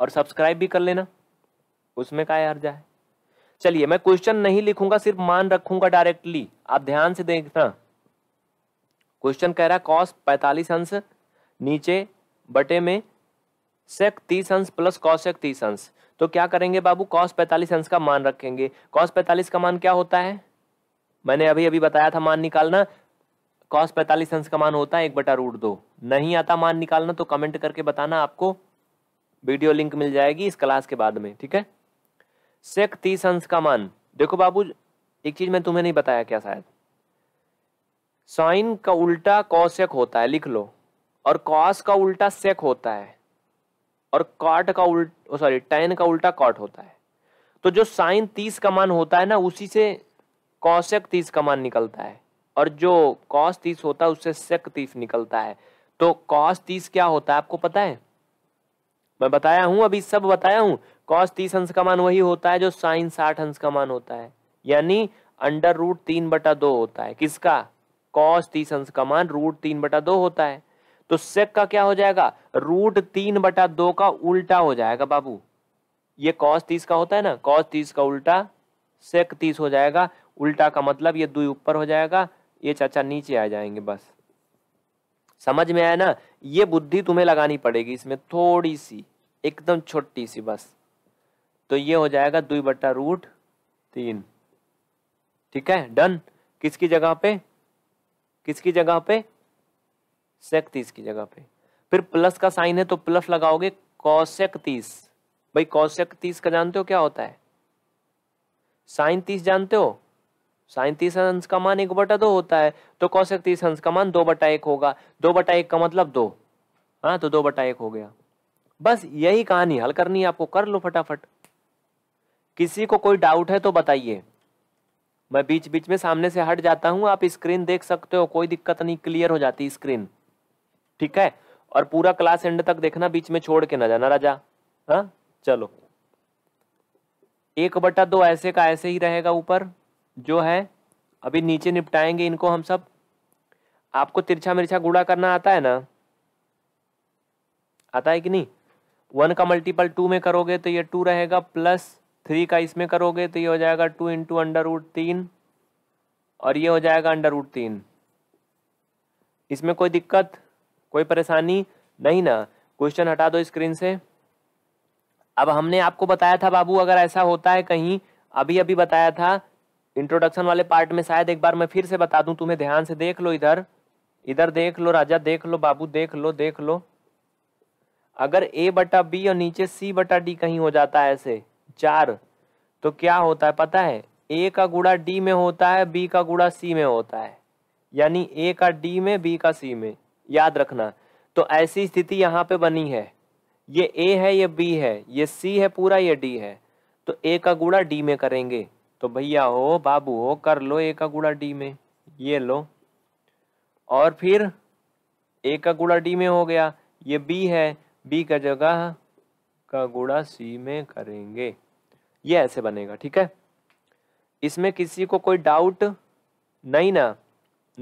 [SPEAKER 1] और सब्सक्राइब भी कर लेना उसमें क्या हर्जा है चलिए मैं क्वेश्चन नहीं लिखूंगा सिर्फ मान रखूंगा डायरेक्टली आप ध्यान से देखना क्वेश्चन कह रहा है कॉस पैंतालीस अंश नीचे बटे में सेक तीस अंश प्लस कॉशेक तीस अंश तो क्या करेंगे बाबू कॉस पैंतालीस अंश का मान रखेंगे कॉस पैंतालीस का मान क्या होता है मैंने अभी अभी बताया था मान निकालना कॉस पैंतालीस अंश का मान होता है एक बटा रूट दो नहीं आता मान निकालना तो कमेंट करके बताना आपको वीडियो लिंक मिल जाएगी इस क्लास के बाद में ठीक है सेक तीस अंश का मान देखो बाबू एक चीज मैं तुम्हें नहीं बताया क्या शायद साइन का उल्टा कौशेक होता है लिख लो और कॉस का उल्टा सेक होता है और कॉट का उल्ट सॉरी टेन का उल्टा कॉट होता है तो जो साइन तीस का मान होता है ना उसी से कौशक तीस का मान निकलता है और जो कॉस तीस होता है उससे सेक तीस निकलता है तो कॉस तीस क्या होता है आपको पता है मैं बताया हूं अभी सब बताया हूं कॉस तीस अंश का मान वही होता है जो साइन साठ अंश का मान होता है यानी अंडर रूट तीन बटा दो होता है किसका कॉस तीस अंश का मान रूट तीन बटा दो होता है तो सेक का क्या हो जाएगा रूट तीन बटा दो का उल्टा हो जाएगा बाबू ये कॉस तीस का होता है ना कॉस तीस का उल्टा सेक तीस हो जाएगा उल्टा का मतलब ये दुई ऊपर हो जाएगा ये चाचा नीचे आ जाएंगे बस समझ में आया ना ये बुद्धि तुम्हें लगानी पड़ेगी इसमें थोड़ी सी एकदम छोटी सी बस तो ये हो जाएगा दुई बट्टा रूट तीन ठीक है डन किसकी जगह पे किसकी जगह पे सेक तीस की जगह पे फिर प्लस का साइन है तो प्लस लगाओगे कौशक तीस भाई कौशक तीस का जानते हो क्या होता है साइन तीस जानते हो साइन तीस अंश का मान एक बटा दो होता है तो कौशक तीस अंश का मान दो बटा एक होगा दो बटा एक का मतलब दो हाँ तो दो बटा एक हो गया बस यही कहानी हल करनी है आपको कर लो फटाफट किसी को कोई डाउट है तो बताइए मैं बीच बीच में सामने से हट जाता हूं आप स्क्रीन देख सकते हो कोई दिक्कत नहीं क्लियर हो जाती स्क्रीन ठीक है और पूरा क्लास एंड तक देखना बीच में छोड़ के ना जाना राजा हाँ चलो एक बटा दो ऐसे का ऐसे ही रहेगा ऊपर जो है अभी नीचे निपटाएंगे इनको हम सब आपको तिरछा मिर्छा गुड़ा करना आता है ना आता है कि नहीं वन का मल्टीपल टू में करोगे तो ये टू रहेगा प्लस थ्री का इसमें करोगे तो ये हो जाएगा टू इंटू अंडर रूट तीन और ये हो जाएगा अंडर रूट तीन इसमें कोई दिक्कत कोई परेशानी नहीं ना क्वेश्चन हटा दो स्क्रीन से अब हमने आपको बताया था बाबू अगर ऐसा होता है कहीं अभी अभी बताया था इंट्रोडक्शन वाले पार्ट में शायद एक बार मैं फिर से बता दूं तुम्हें ध्यान से देख लो इधर इधर देख लो राजा देख लो बाबू देख लो देख लो अगर ए बटा बी और नीचे सी बटा डी कहीं हो जाता है ऐसे चार तो क्या होता है पता है ए का गुड़ा डी में होता है बी का गुड़ा सी में होता है यानी ए का डी में बी का सी में याद रखना तो ऐसी स्थिति यहाँ पे बनी है ये ए है ये बी है ये सी है पूरा ये डी है तो ए का गुड़ा डी में करेंगे तो भैया हो बाबू हो कर लो एक गुड़ा डी में ये लो और फिर एक का गुड़ा डी में हो गया ये बी है बी का जगह का गुड़ा सी में करेंगे ये ऐसे बनेगा ठीक है इसमें किसी को कोई डाउट नहीं ना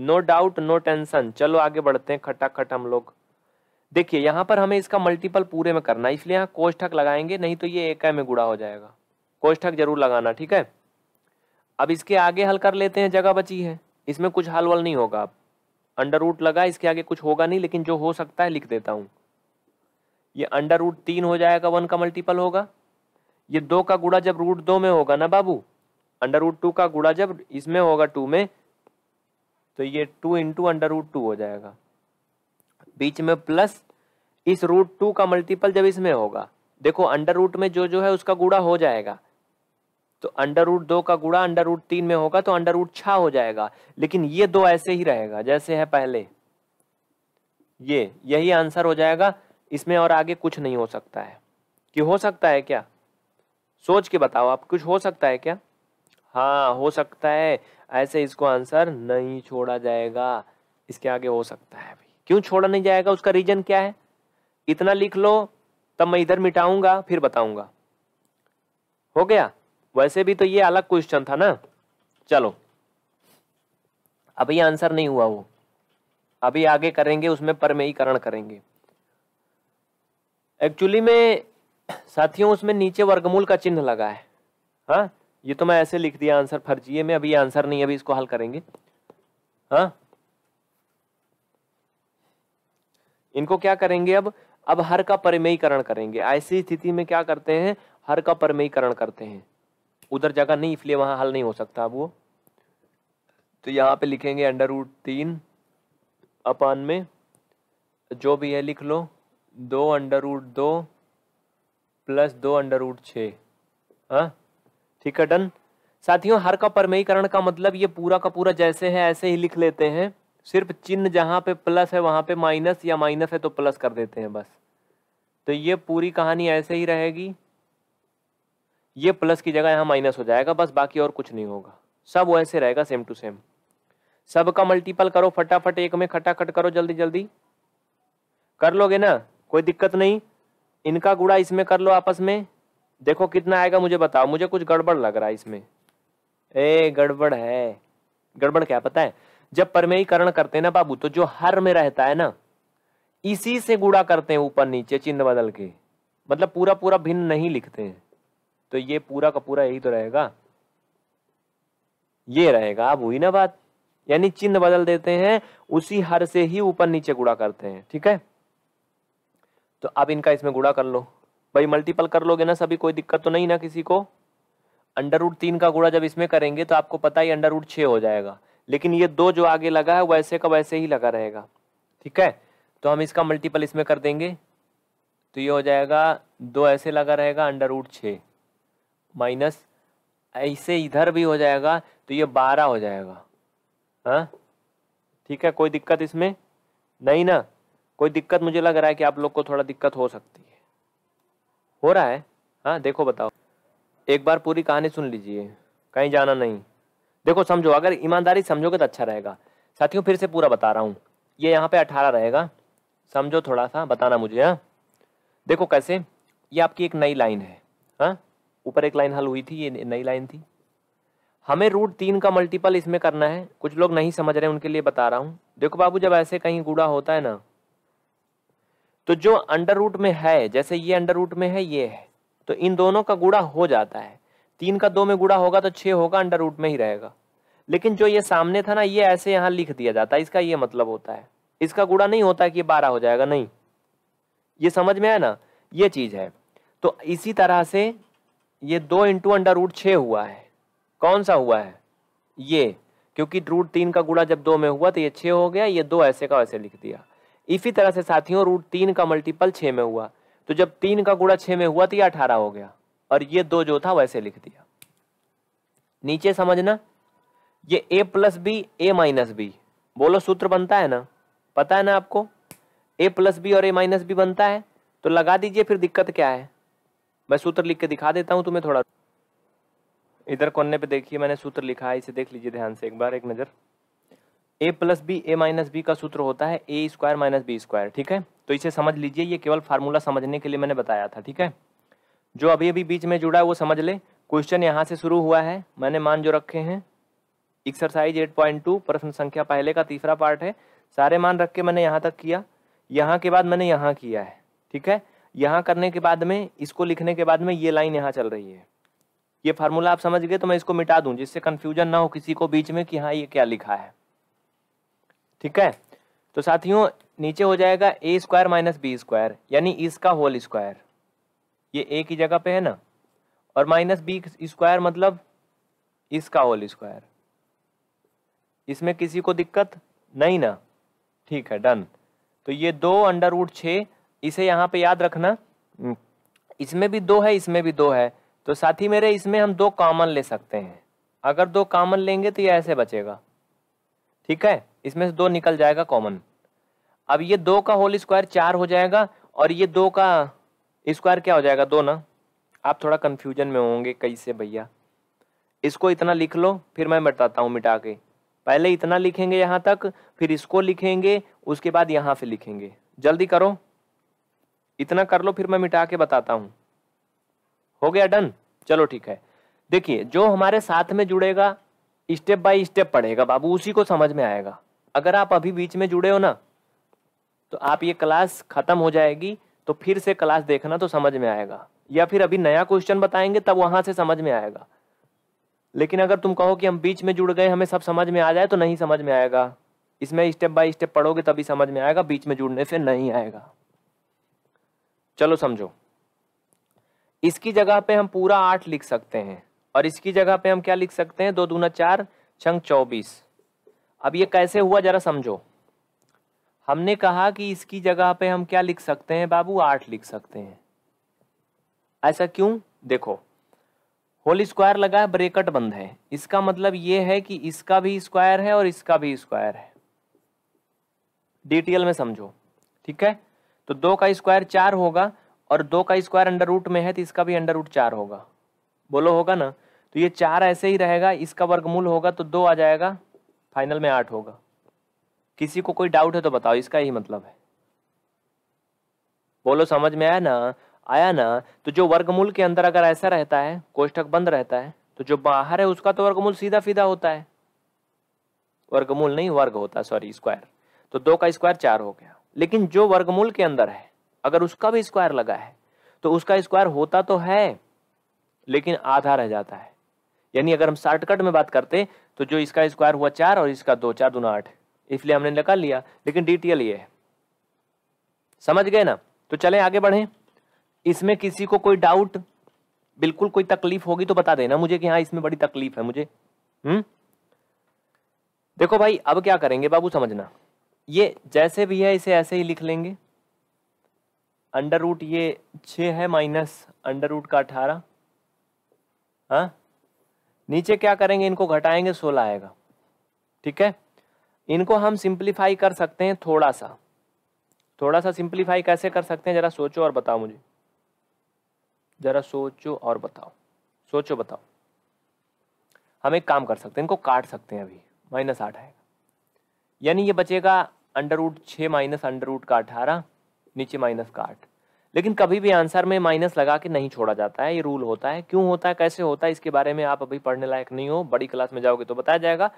[SPEAKER 1] नो डाउट नो टेंशन चलो आगे बढ़ते हैं खटाखट हम लोग देखिए यहां पर हमें इसका मल्टीपल पूरे में करना है इसलिए यहां कोष्ठक लगाएंगे नहीं तो ये एक में गुड़ा हो जाएगा कोष्ठक जरूर लगाना ठीक है अब इसके आगे हल कर लेते हैं जगह बची है इसमें कुछ हल वल नहीं होगा अब अंडर रूट लगा इसके आगे कुछ होगा नहीं लेकिन जो हो सकता है लिख देता हूँ ये अंडर रूट तीन हो जाएगा वन का मल्टीपल होगा ये दो का गुड़ा जब रूट दो में होगा ना बाबू अंडर रूट टू का गुड़ा जब इसमें होगा टू में तो ये two into under root two हो जाएगा बीच में प्लस इस रूट टू का मल्टीपल जब इसमें होगा देखो अंडर रूट में जो जो है उसका गुड़ा हो जाएगा तो अंडर रूट दो का गुड़ा अंडर रूट तीन में होगा तो अंडर रूट छः हो जाएगा लेकिन ये दो ऐसे ही रहेगा जैसे है पहले ये यही आंसर हो जाएगा इसमें और आगे कुछ नहीं हो सकता है कि हो सकता है क्या सोच के बताओ आप कुछ हो सकता है क्या हाँ हो सकता है ऐसे इसको आंसर नहीं छोड़ा जाएगा इसके आगे हो सकता है क्यों छोड़ा नहीं जाएगा उसका रीजन क्या है इतना लिख लो तब मैं इधर मिटाऊंगा फिर बताऊंगा हो गया वैसे भी तो ये अलग क्वेश्चन था ना चलो अभी आंसर नहीं हुआ वो अभी आगे करेंगे उसमें परमेयीकरण करेंगे एक्चुअली में साथियों उसमें नीचे वर्गमूल का चिन्ह लगा है हाँ ये तो मैं ऐसे लिख दिया आंसर है में अभी आंसर नहीं अभी इसको हल करेंगे हाँ इनको क्या करेंगे अब अब हर का परिमयीकरण करेंगे ऐसी स्थिति में क्या करते हैं हर का परिमयीकरण करते हैं उधर जगह नहीं इसलिए वहाँ हल नहीं हो सकता वो तो यहाँ पे लिखेंगे अंडर रूट तीन अपान में जो भी है लिख लो दो अंडर रूट दो प्लस दो अंडर रूट छः हाँ ठीक है डन साथियों हर का परमयीकरण का मतलब ये पूरा का पूरा जैसे है ऐसे ही लिख लेते हैं सिर्फ चिन्ह जहाँ पे प्लस है वहाँ पे माइनस या माइनस है तो प्लस कर देते हैं बस तो ये पूरी कहानी ऐसे ही रहेगी ये प्लस की जगह यहाँ माइनस हो जाएगा बस बाकी और कुछ नहीं होगा सब वैसे रहेगा सेम टू सेम सब का मल्टीपल करो फटाफट एक में खटाखट करो जल्दी जल्दी कर लोगे ना कोई दिक्कत नहीं इनका गुड़ा इसमें कर लो आपस में देखो कितना आएगा मुझे बताओ मुझे कुछ गड़बड़ लग रहा है इसमें ए गड़बड़ है गड़बड़ क्या पता है जब परमेयीकरण करते हैं ना बाबू तो जो हर में रहता है ना इसी से गुड़ा करते हैं ऊपर नीचे चिन्ह बदल के मतलब पूरा पूरा भिन्न नहीं लिखते हैं तो ये पूरा का पूरा यही तो रहेगा ये रहेगा अब हुई ना बात यानी चिन्ह बदल देते हैं उसी हर से ही ऊपर नीचे गुड़ा करते हैं ठीक है तो अब इनका इसमें गुड़ा कर लो भाई मल्टीपल कर लोगे ना सभी कोई दिक्कत तो नहीं ना किसी को अंडर रूट तीन का गुड़ा जब इसमें करेंगे तो आपको पता ही अंडर रूट छ हो जाएगा लेकिन ये दो जो आगे लगा है वैसे का वैसे ही लगा रहेगा ठीक है तो हम इसका मल्टीपल इसमें कर देंगे तो ये हो जाएगा दो ऐसे लगा रहेगा अंडर रूट छः माइनस ऐसे इधर भी हो जाएगा तो ये बारह हो जाएगा हाँ ठीक है कोई दिक्कत इसमें नहीं ना कोई दिक्कत मुझे लग रहा है कि आप लोग को थोड़ा दिक्कत हो सकती है हो रहा है हाँ देखो बताओ एक बार पूरी कहानी सुन लीजिए कहीं जाना नहीं देखो समझो अगर ईमानदारी समझोगे तो अच्छा रहेगा साथियों फिर से पूरा बता रहा हूँ ये यहाँ पे अठारह रहेगा समझो थोड़ा सा बताना मुझे हाँ देखो कैसे ये आपकी एक नई लाइन है हाँ ऊपर एक लाइन हल हुई थी ये नई लाइन थी हमें रूट तीन का मल्टीपल इसमें करना है कुछ लोग नहीं समझ रहे उनके लिए बता रहा हूँ देखो बाबू जब ऐसे कहीं गुड़ा होता है ना तो जो अंडर रूट में है जैसे ये अंडर रूट में है ये है तो इन दोनों का गुड़ा हो जाता है तीन का दो में गुड़ा होगा तो छः होगा अंडर रूट में ही रहेगा लेकिन जो ये सामने था ना ये ऐसे यहाँ लिख दिया जाता है इसका ये मतलब होता है इसका गुड़ा नहीं होता कि बारह हो जाएगा नहीं ये समझ में आया ना ये चीज़ है तो इसी तरह से ये दो इंटू अंडर रूट छ हुआ है कौन सा हुआ है ये क्योंकि रूट तीन का गुड़ा जब दो में हुआ तो ये छ हो गया ये दो ऐसे का वैसे लिख दिया इसी तरह से साथियों रूट तीन का मल्टीपल छ में हुआ तो जब तीन का गुड़ा छ में हुआ तो ये अठारह हो गया और ये दो जो था वैसे लिख दिया नीचे समझना ये A plus B A minus B बोलो सूत्र बनता है ना पता है ना आपको ए प्लस बी और ए माइनस बी बनता है तो लगा दीजिए फिर दिक्कत क्या है मैं सूत्र लिख के दिखा देता हूँ तुम्हें थोड़ा इधर कोने पे देखिए मैंने सूत्र लिखा है इसे देख लीजिए ध्यान से एक बार एक नज़र A plus B A minus B का सूत्र होता है A square minus B square ठीक है तो इसे समझ लीजिए ये केवल फार्मूला समझने के लिए मैंने बताया था ठीक है जो अभी अभी बीच में जुड़ा है वो समझ ले क्वेश्चन यहाँ से शुरू हुआ है मैंने मान जो रखे हैं एक्सरसाइज एट पॉइंट टू प्रश्न संख्या पहले का तीसरा पार्ट है सारे मान रख के मैंने यहाँ तक किया यहाँ के बाद मैंने यहाँ किया है ठीक है यहाँ करने के बाद में इसको लिखने के बाद में ये लाइन यहाँ चल रही है ये फार्मूला आप समझ गए तो मैं इसको मिटा दूं जिससे कंफ्यूजन ना हो किसी को बीच में कि हाँ ये क्या लिखा है ठीक है तो साथियों नीचे हो जाएगा A square minus B square यानी इसका होल स्क्वायर ये ए की जगह पे है ना और माइनस बी स्क्वायर मतलब इसका होल स्क्वायर इसमें किसी को दिक्कत नहीं ना ठीक है डन तो ये दो अंडर वुड छः इसे यहाँ पे याद रखना हम्म। इसमें भी दो है इसमें भी दो है तो साथी मेरे इसमें हम दो कॉमन ले सकते हैं अगर दो कॉमन लेंगे तो ये ऐसे बचेगा ठीक है इसमें से दो निकल जाएगा कॉमन अब ये दो का होल स्क्वायर चार हो जाएगा और ये दो का स्क्वायर क्या हो जाएगा दो ना आप थोड़ा कन्फ्यूजन में होंगे कैसे भैया इसको इतना लिख लो फिर मैं बताता हूँ मिटा के पहले इतना लिखेंगे यहाँ तक फिर इसको लिखेंगे उसके बाद यहाँ से लिखेंगे जल्दी करो इतना कर लो फिर मैं मिटा के बताता हूं हो गया डन चलो ठीक है देखिए जो हमारे साथ में जुड़ेगा स्टेप बाय स्टेप पढ़ेगा बाबू उसी को समझ में आएगा अगर आप अभी बीच में जुड़े हो ना तो आप ये क्लास खत्म हो जाएगी तो फिर से क्लास देखना तो समझ में आएगा या फिर अभी नया क्वेश्चन बताएंगे तब वहां से समझ में आएगा लेकिन अगर तुम कहो कि हम बीच में जुड़ गए हमें सब समझ में आ जाए तो नहीं समझ में आएगा इसमें स्टेप बाय स्टेप पढ़ोगे तभी समझ में आएगा बीच में जुड़ने से नहीं आएगा चलो समझो इसकी जगह पे हम पूरा आठ लिख सकते हैं और इसकी जगह पे हम क्या लिख सकते हैं दो दूना चार छंग चौबीस अब ये कैसे हुआ जरा समझो हमने कहा कि इसकी जगह पे हम क्या लिख सकते हैं बाबू आठ लिख सकते हैं ऐसा क्यों देखो होल स्क्वायर लगा है ब्रेकट बंद है इसका मतलब ये है कि इसका भी स्क्वायर है और इसका भी स्क्वायर है डिटेल में समझो ठीक है तो दो का स्क्वायर चार होगा और दो का स्क्वायर अंडर रूट में है तो इसका भी अंडर रूट चार होगा बोलो होगा ना तो ये चार ऐसे ही रहेगा इसका वर्गमूल होगा तो दो आ जाएगा फाइनल में आठ होगा किसी को कोई डाउट है तो बताओ इसका यही मतलब है बोलो समझ में आया ना आया ना तो जो वर्गमूल के अंदर अगर ऐसा रहता है कोष्ठक बंद रहता है तो जो बाहर है उसका तो वर्गमूल सीधा सीधा होता है वर्गमूल नहीं वर्ग होता सॉरी स्क्वायर तो दो का स्क्वायर चार हो गया लेकिन जो वर्गमूल के अंदर है अगर उसका भी स्क्वायर लगा है तो उसका स्क्वायर होता तो है लेकिन आधा रह जाता है यानी अगर हम शॉर्टकट में बात करते तो जो इसका स्क्वायर हुआ चार और इसका दो चार दोनों आठ इसलिए हमने निकाल लिया लेकिन डिटेल ये है समझ गए ना तो चले आगे बढ़े इसमें किसी को कोई डाउट बिल्कुल कोई तकलीफ होगी तो बता देना मुझे कि हाँ इसमें बड़ी तकलीफ है मुझे हम्म देखो भाई अब क्या करेंगे बाबू समझना ये जैसे भी है इसे ऐसे ही लिख लेंगे अंडर रूट ये छ है माइनस अंडर रूट का अठारह हाँ नीचे क्या करेंगे इनको घटाएंगे सोलह आएगा ठीक है इनको हम सिंप्लीफाई कर सकते हैं थोड़ा सा थोड़ा सा सिंप्लीफाई कैसे कर सकते हैं ज़रा सोचो और बताओ मुझे ज़रा सोचो और बताओ सोचो बताओ हम एक काम कर सकते हैं इनको काट सकते हैं अभी माइनस आठ आएगा यानी ये बचेगा अंडर रूट छः माइनस अंडर रूट का अठारह नीचे माइनस का आठ लेकिन कभी भी आंसर में माइनस लगा के नहीं छोड़ा जाता है ये रूल होता है क्यों होता है कैसे होता है इसके बारे में आप अभी पढ़ने लायक नहीं हो बड़ी क्लास में जाओगे तो बताया जाएगा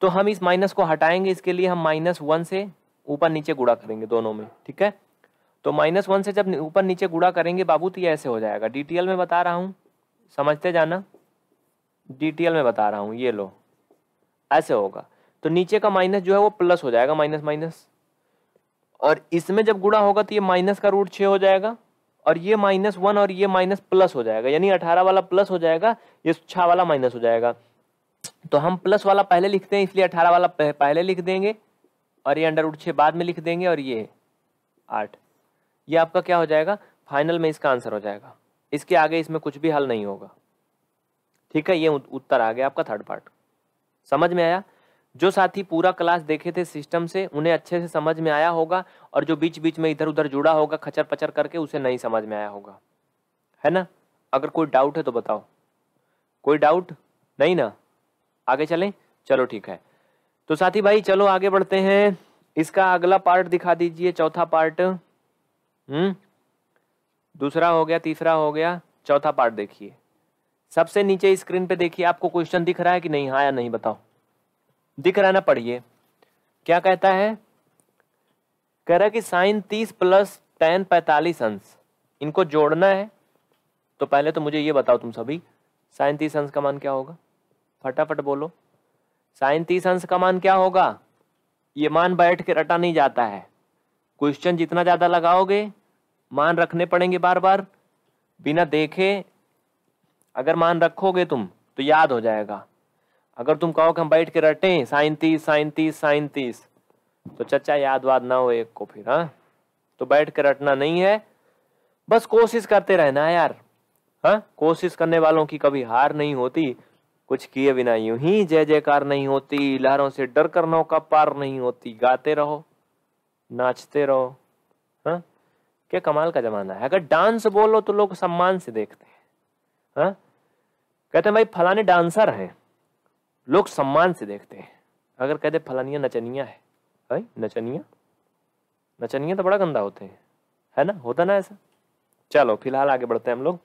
[SPEAKER 1] तो हम इस माइनस को हटाएंगे इसके लिए हम माइनस वन से ऊपर नीचे गुड़ा करेंगे दोनों में ठीक है तो माइनस वन से जब ऊपर नीचे गुड़ा करेंगे बाबू तो ये ऐसे हो जाएगा डीटीएल में बता रहा हूँ समझते जाना डीटीएल में बता रहा हूँ ये लो ऐसे होगा तो नीचे का माइनस जो है वो प्लस हो जाएगा माइनस माइनस और इसमें जब गुड़ा होगा तो ये माइनस का रूट छः हो जाएगा और ये माइनस वन और ये माइनस प्लस हो जाएगा यानी अठारह वाला प्लस हो जाएगा ये छः वाला माइनस हो जाएगा तो हम प्लस वाला पहले लिखते हैं इसलिए अठारह वाला पहले लिख देंगे और ये अंडर रूट छः बाद में लिख देंगे और ये आठ ये आपका क्या हो जाएगा फाइनल में इसका आंसर हो जाएगा इसके आगे इसमें कुछ भी हल नहीं होगा ठीक है ये उत्तर आ गया आपका थर्ड पार्ट समझ में आया जो साथी पूरा क्लास देखे थे सिस्टम से उन्हें अच्छे से समझ में आया होगा और जो बीच बीच में इधर उधर जुड़ा होगा खचर पचर करके उसे नहीं समझ में आया होगा है ना अगर कोई डाउट है तो बताओ कोई डाउट नहीं ना आगे चलें चलो ठीक है तो साथी भाई चलो आगे बढ़ते हैं इसका अगला पार्ट दिखा दीजिए चौथा पार्ट हम्म दूसरा हो गया तीसरा हो गया चौथा पार्ट देखिए सबसे नीचे स्क्रीन पे देखिए आपको क्वेश्चन दिख रहा है कि नहीं हाँ या नहीं बताओ दिख रहा ना पढ़िए क्या कहता है कह रहा कि साइन तीस प्लस टेन पैतालीस अंश इनको जोड़ना है तो पहले तो मुझे ये बताओ तुम सभी साइन तीस अंश का मान क्या होगा फटाफट बोलो साइन तीस अंश का मान क्या होगा ये मान बैठ के रटा नहीं जाता है क्वेश्चन जितना ज़्यादा लगाओगे मान रखने पड़ेंगे बार बार बिना देखे अगर मान रखोगे तुम तो याद हो जाएगा अगर तुम कहो कि हम बैठ के रटे साइन तीस साइन तीस साइन तीस तो चचा याद वाद ना हो एक को फिर हाँ तो बैठ के रटना नहीं है बस कोशिश करते रहना यार हाँ कोशिश करने वालों की कभी हार नहीं होती कुछ किए बिना यूं ही जय जयकार नहीं होती लहरों से डर कर नौका पार नहीं होती गाते रहो नाचते रहो हाँ क्या कमाल का जमाना है अगर डांस बोलो तो लोग सम्मान से देखते हैं हाँ कहते हैं भाई फलाने डांसर हैं लोग सम्मान से देखते हैं अगर कहते फलानिया नचनिया है भाई नचनिया नचनिया तो बड़ा गंदा होते हैं है ना होता ना ऐसा चलो फिलहाल आगे बढ़ते हैं हम लोग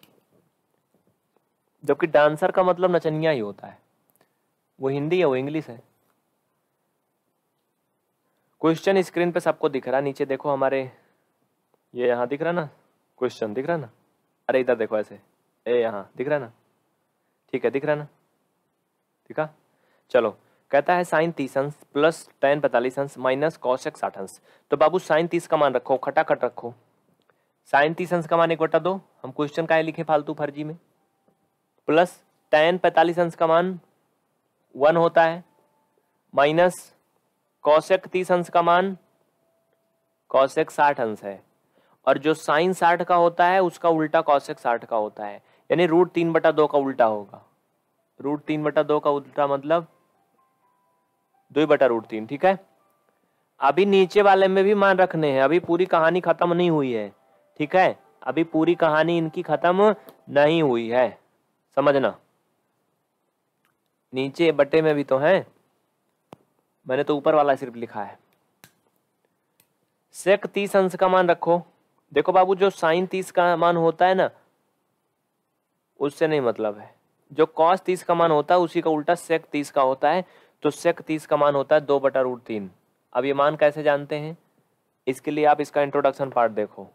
[SPEAKER 1] जबकि डांसर का मतलब नचनिया ही होता है वो हिंदी है वो इंग्लिश है क्वेश्चन स्क्रीन पे सबको दिख रहा नीचे देखो हमारे ये यहाँ दिख रहा ना क्वेश्चन दिख रहा ना अरे इधर देखो ऐसे ए यहाँ दिख रहा ना ठीक है दिख रहा ना ठीक है चलो कहता है साइन तीस अंश प्लस टेन पैंतालीस अंश माइनस कौशक साठ अंश तो बाबू साइन तीस का मान रखो खटाखट रखो साइन तीस अंश का मान एक बटा दो हम क्वेश्चन का लिखे फालतू फर्जी में प्लस टेन पैंतालीस अंश का मान वन होता है माइनस कौशक तीस अंश का मान कौशक साठ अंश है और जो साइन साठ का होता है उसका उल्टा कौशक साठ का होता है यानी रूट तीन बटा दो का उल्टा होगा रूट तीन बटा दो का उल्टा मतलब दो बटा रूट तीन ठीक है अभी नीचे वाले में भी मान रखने हैं अभी पूरी कहानी खत्म नहीं हुई है ठीक है अभी पूरी कहानी इनकी खत्म नहीं हुई है समझना नीचे बटे में भी तो है मैंने तो ऊपर वाला सिर्फ लिखा है सेक तीस अंश का मान रखो देखो बाबू जो साइन तीस का मान होता है ना उससे नहीं मतलब है जो कॉस तीस का मान होता है उसी का उल्टा सेक तीस का होता है तो सेक तीस का मान होता है दो बटा रूट तीन अब ये मान कैसे जानते हैं इसके लिए आप इसका इंट्रोडक्शन पार्ट देखो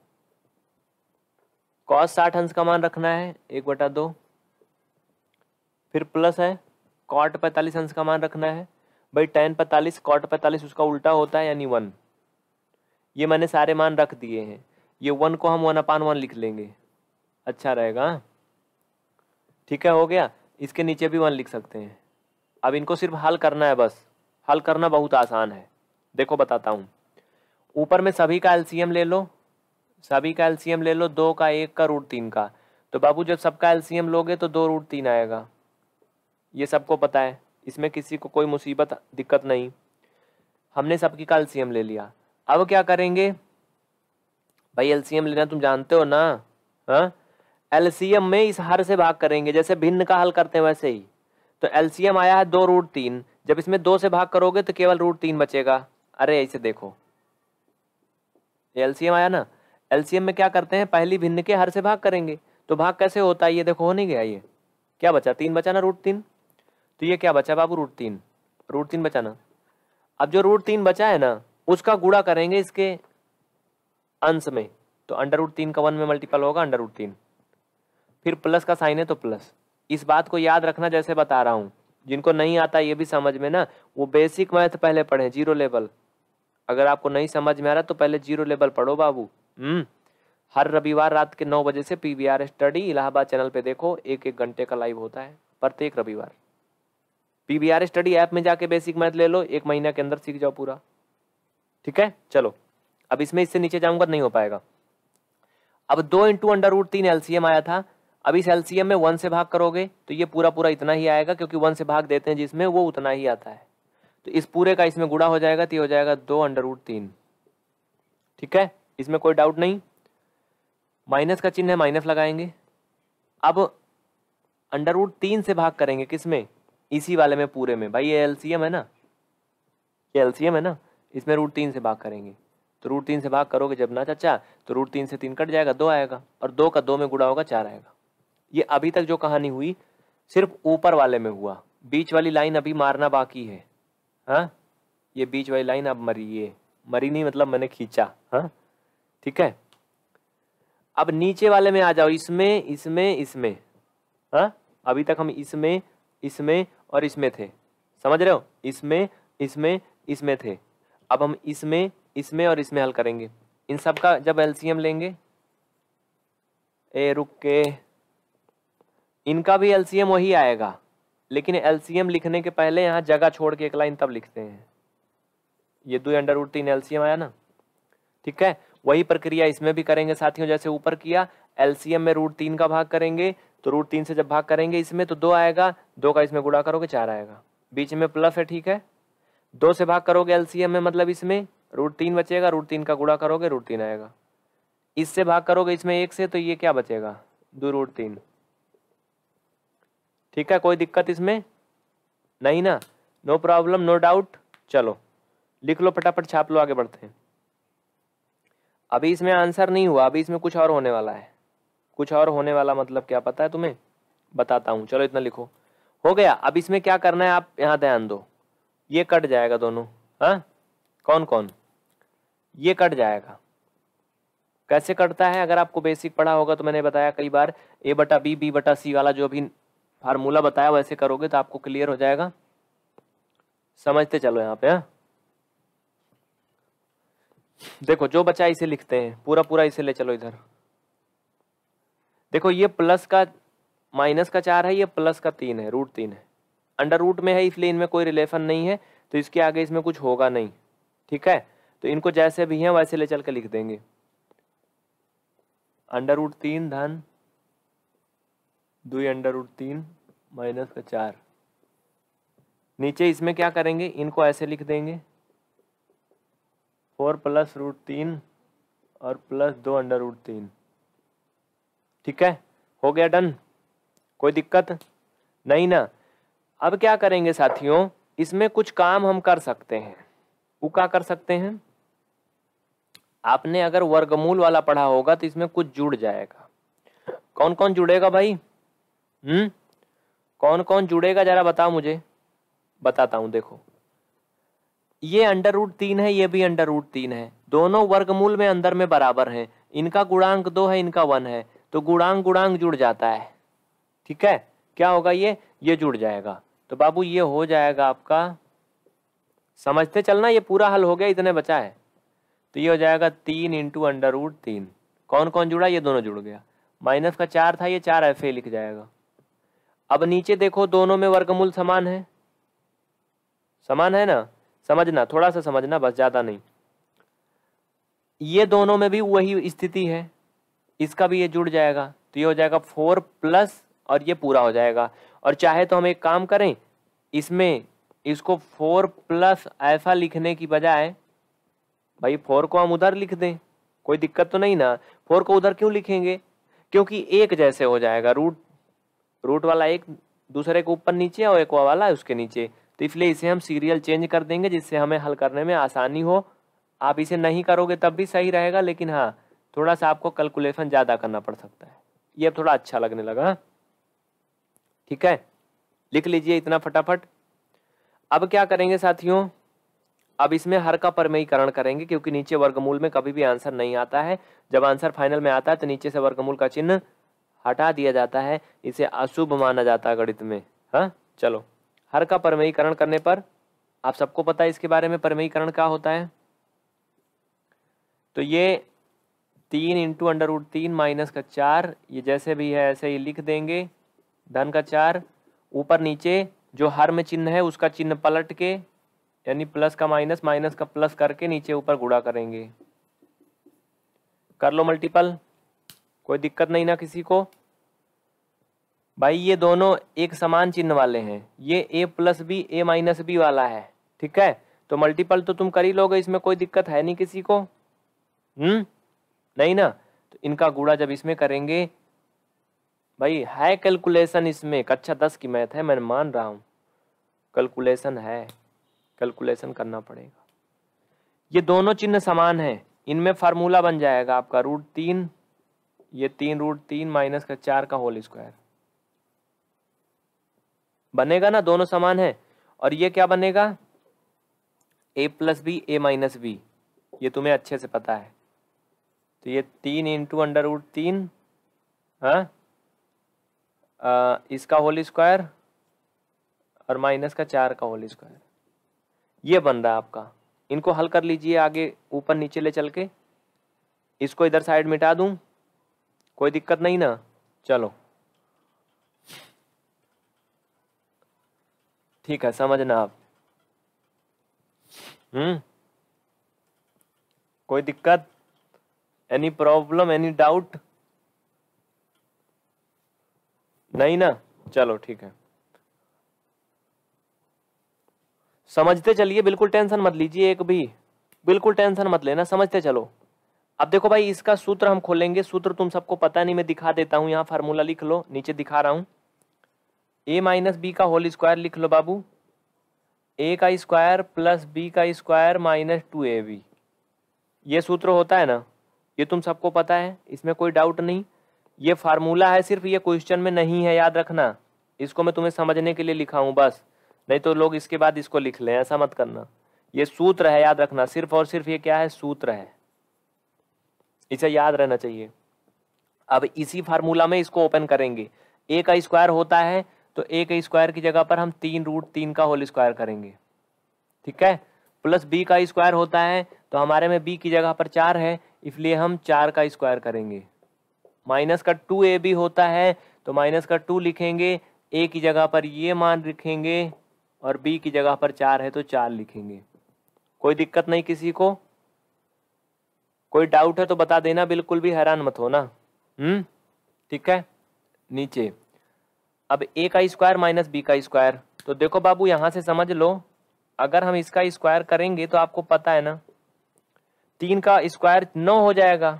[SPEAKER 1] कॉस साठ अंश का मान रखना है एक बटा दो फिर प्लस है कॉट पैंतालीस अंश का मान रखना है भाई टेन पैंतालीस कॉट पैंतालीस उसका उल्टा होता है यानी वन ये मैंने सारे मान रख दिए हैं ये वन को हम वन अपान वन लिख लेंगे अच्छा रहेगा हाँ? ठीक है हो गया इसके नीचे भी वन लिख सकते हैं अब इनको सिर्फ हल करना है बस हल करना बहुत आसान है देखो बताता हूँ ऊपर में सभी का एलसीएम ले लो सभी का एलसीएम ले लो दो का एक का रूट तीन का तो बाबू जब सबका एलसीएम लोगे तो दो रूट तीन आएगा ये सबको पता है इसमें किसी को कोई मुसीबत दिक्कत नहीं हमने सबकी का एलसीएम ले लिया अब क्या करेंगे भाई एलसीएम लेना तुम जानते हो ना हाँ एलसीएम में इस हर से भाग करेंगे जैसे भिन्न का हल करते हैं वैसे ही तो एलसीएम आया है दो रूट तीन जब इसमें दो से भाग करोगे तो केवल रूट तीन बचेगा अरे ऐसे देखो एलसीएम आया ना एलसीएम में क्या करते हैं पहली भिन्न के हर से भाग करेंगे तो भाग कैसे होता है ये देखो हो नहीं गया ये क्या बचा तीन बचा ना रूट तीन तो ये क्या बचा बाबू रूट तीन रूट तीन बचा ना अब जो रूट तीन बचा है ना उसका गुड़ा करेंगे इसके अंश में तो अंडर रूट तीन का वन में मल्टीपल होगा अंडर रूट तीन फिर प्लस का साइन है तो प्लस इस बात को याद रखना जैसे बता रहा हूँ जिनको नहीं आता ये भी समझ में ना वो बेसिक मैथ पहले पढ़े जीरो लेवल अगर आपको नहीं समझ में आ रहा तो पहले जीरो लेवल पढ़ो बाबू हम्म हर रविवार रात के नौ बजे से P V R study Allahabad channel पे देखो एक एक घंटे का लाइव होता है प्रत्येक रविवार पी स्टडी ऐप में जाके बेसिक मैथ ले लो एक महीना के अंदर सीख जाओ पूरा ठीक है चलो अब इसमें इससे नीचे जाऊंगा नहीं हो पाएगा अब दो इंटू अंडर रूट तीन एलसीएम आया था अब इस एलसीएम में वन से भाग करोगे तो ये पूरा पूरा इतना ही आएगा क्योंकि वन से भाग देते हैं जिसमें वो उतना ही आता है तो इस पूरे का इसमें गुड़ा हो जाएगा तो हो जाएगा दो अंडर रूट तीन ठीक है इसमें कोई डाउट नहीं माइनस का चिन्ह है माइनस लगाएंगे अब अंडर रूट तीन से भाग करेंगे किस में इसी वाले में पूरे में भाई ये एलसीएम है ना ये एलसीएम है ना इसमें रूट तीन से भाग करेंगे तो रूट तीन से भाग करोगे जब ना चाचा तो रूट तीन से तीन कट जाएगा दो आएगा और दो का दो में गुड़ा होगा चार आएगा ये अभी तक जो कहानी हुई सिर्फ ऊपर वाले में हुआ बीच वाली लाइन अभी मारना बाकी है हा? ये बीच वाली लाइन अब मरी है मरी नहीं मतलब मैंने खींचा हाँ ठीक है अब नीचे वाले में आ जाओ इसमें इसमें इसमें हाँ अभी तक हम इसमें इसमें और इसमें थे समझ रहे हो इसमें इसमें इसमें थे अब हम इसमें इसमें और इसमें हल करेंगे इन सब का जब एलसीएम लेंगे ए रुक के इनका भी एलसीएम वही आएगा लेकिन एलसीएम लिखने के पहले यहाँ जगह छोड़ के एक लाइन तब लिखते हैं ये दो अंडर रूट तीन एलसीएम आया ना ठीक है वही प्रक्रिया इसमें भी करेंगे साथियों जैसे ऊपर किया एलसीएम में रूट तीन का भाग करेंगे तो रूट तीन से जब भाग करेंगे इसमें तो दो आएगा दो का इसमें गुड़ा करोगे चार आएगा बीच में प्लस है ठीक है दो से भाग करोगे एलसीएम में मतलब इसमें रूट तीन बचेगा रूट तीन का गुड़ा करोगे रूट तीन आएगा इससे भाग करोगे इसमें एक से तो ये क्या बचेगा दो रूट तीन ठीक है कोई दिक्कत इसमें नहीं ना नो प्रॉब्लम नो डाउट चलो लिख लो फटाफट छाप लो आगे बढ़ते हैं अभी इसमें आंसर नहीं हुआ अभी इसमें कुछ और होने वाला है कुछ और होने वाला मतलब क्या पता है तुम्हें बताता हूँ चलो इतना लिखो हो गया अब इसमें क्या करना है आप यहाँ ध्यान दो ये कट जाएगा दोनों हाँ कौन कौन ये कट जाएगा कैसे कटता है अगर आपको बेसिक पढ़ा होगा तो मैंने बताया कई बार ए बटा बी बी बटा सी वाला जो भी फार्मूला बताया वैसे करोगे तो आपको क्लियर हो जाएगा समझते चलो यहाँ पे हा? देखो जो बचा इसे लिखते हैं पूरा पूरा इसे ले चलो इधर देखो ये प्लस का माइनस का चार है ये प्लस का तीन है रूट तीन है अंडर रूट में है इसलिए इनमें कोई रिलेशन नहीं है तो इसके आगे इसमें कुछ होगा नहीं ठीक है तो इनको जैसे भी हैं वैसे ले चल के लिख देंगे अंडर रूट तीन धन दुई अंडर उड तीन माइनस का चार नीचे इसमें क्या करेंगे इनको ऐसे लिख देंगे फोर प्लस रूट तीन और प्लस दो अंडर रूट तीन ठीक है हो गया डन कोई दिक्कत नहीं ना अब क्या करेंगे साथियों इसमें कुछ काम हम कर सकते हैं वो क्या कर सकते हैं आपने अगर वर्गमूल वाला पढ़ा होगा तो इसमें कुछ जुड़ जाएगा कौन कौन जुड़ेगा भाई हम्म कौन कौन जुड़ेगा जरा बताओ मुझे बताता हूँ देखो ये अंडर रूट तीन है ये भी अंडर रूट तीन है दोनों वर्गमूल में अंदर में बराबर हैं इनका गुणांक दो है इनका वन है तो गुणांक गुणांक जुड़ जाता है ठीक है क्या होगा ये ये जुड़ जाएगा तो बाबू ये हो जाएगा आपका समझते चलना ये पूरा हल हो गया इतने बचा है तो ये हो जाएगा तीन इंटू अंडर रूट तीन कौन कौन जुड़ा ये दोनों जुड़ गया माइनस का चार था ये चार एफ ए लिख जाएगा अब नीचे देखो दोनों में वर्गमूल समान है समान है ना समझना थोड़ा सा समझना बस ज़्यादा नहीं ये दोनों में भी वही स्थिति है इसका भी ये जुड़ जाएगा तो ये हो जाएगा फोर प्लस और ये पूरा हो जाएगा और चाहे तो हम एक काम करें इसमें इसको फोर प्लस ऐसा लिखने की बजाय भाई फोर को हम उधर लिख दें कोई दिक्कत तो नहीं ना फोर को उधर क्यों लिखेंगे क्योंकि एक जैसे हो जाएगा रूट रूट वाला एक दूसरे के ऊपर नीचे और एक वाला उसके नीचे तो इसलिए इसे हम सीरियल चेंज कर देंगे जिससे हमें हल करने में आसानी हो आप इसे नहीं करोगे तब भी सही रहेगा लेकिन हाँ थोड़ा सा आपको कैलकुलेशन ज़्यादा करना पड़ सकता है ये अब थोड़ा अच्छा लगने लगा हाँ। ठीक है लिख लीजिए इतना फटाफट अब क्या करेंगे साथियों अब इसमें हर का परमयीकरण करेंगे क्योंकि नीचे वर्गमूल में कभी भी आंसर नहीं आता है जब आंसर फाइनल में आता है तो नीचे से वर्गमूल का चिन्ह हटा दिया जाता है इसे अशुभ माना जाता है गणित में हाँ चलो हर का परमयीकरण करने पर आप सबको पता है इसके बारे में परमयीकरण क्या होता है तो ये तीन इंटू अंडर रूट तीन माइनस का चार ये जैसे भी है ऐसे ही लिख देंगे धन का चार ऊपर नीचे जो हर में चिन्ह है उसका चिन्ह पलट के यानी प्लस का माइनस माइनस का प्लस करके नीचे ऊपर गुड़ा करेंगे कर लो मल्टीपल कोई दिक्कत नहीं ना किसी को भाई ये दोनों एक समान चिन्ह वाले हैं ये A plus B A minus B वाला है ठीक है तो मल्टीपल तो तुम कर ही लोगे इसमें कोई दिक्कत है नहीं किसी को हम्म नहीं ना तो इनका गुड़ा जब इसमें करेंगे भाई है कैलकुलेशन इसमें कक्षा अच्छा दस की मैथ है मैं मान रहा हूँ कैलकुलेशन है कैलकुलेशन करना पड़ेगा ये दोनों चिन्ह समान है इनमें फार्मूला बन जाएगा आपका रूट तीन ये तीन रूट तीन माइनस का चार का होल स्क्वायर बनेगा ना दोनों समान है और ये क्या बनेगा A plus B A minus B ये तुम्हें अच्छे से पता है तो ये तीन इंटू अंडर रूट तीन हाँ इसका होल स्क्वायर और माइनस का चार का होल स्क्वायर ये बन रहा है आपका इनको हल कर लीजिए आगे ऊपर नीचे ले चल के इसको इधर साइड मिटा दूं कोई दिक्कत नहीं ना चलो ठीक है समझना आप हम्म कोई दिक्कत एनी प्रॉब्लम एनी डाउट नहीं ना चलो ठीक है समझते चलिए बिल्कुल टेंशन मत लीजिए एक भी बिल्कुल टेंशन मत लेना समझते चलो अब देखो भाई इसका सूत्र हम खोलेंगे सूत्र तुम सबको पता नहीं मैं दिखा देता हूँ यहाँ फार्मूला लिख लो नीचे दिखा रहा हूँ ए माइनस बी का होल स्क्वायर लिख लो बाबू ए का स्क्वायर प्लस बी का square minus two A B ये सूत्र होता है ना ये तुम सबको पता है इसमें कोई डाउट नहीं ये फार्मूला है सिर्फ ये क्वेश्चन में नहीं है याद रखना इसको मैं तुम्हें समझने के लिए लिखा हूँ बस नहीं तो लोग इसके बाद इसको लिख लें ऐसा मत करना ये सूत्र है याद रखना सिर्फ और सिर्फ ये क्या है सूत्र है इसे याद रहना चाहिए अब इसी फार्मूला में इसको ओपन करेंगे ए का स्क्वायर होता है तो ए का स्क्वायर की जगह पर हम तीन रूट तीन का होल स्क्वायर करेंगे ठीक है प्लस बी का स्क्वायर होता है तो हमारे में बी की जगह पर चार है इसलिए हम चार का स्क्वायर करेंगे माइनस का टू ए बी होता है तो माइनस का टू लिखेंगे ए की जगह पर ये मान लिखेंगे और बी की जगह पर चार है तो चार लिखेंगे कोई दिक्कत नहीं किसी को कोई डाउट है तो बता देना बिल्कुल भी हैरान मत होना हम्म ठीक है नीचे अब ए का स्क्वायर माइनस बी का स्क्वायर तो देखो बाबू यहां से समझ लो अगर हम इसका स्क्वायर करेंगे तो आपको पता है ना तीन का स्क्वायर नौ हो जाएगा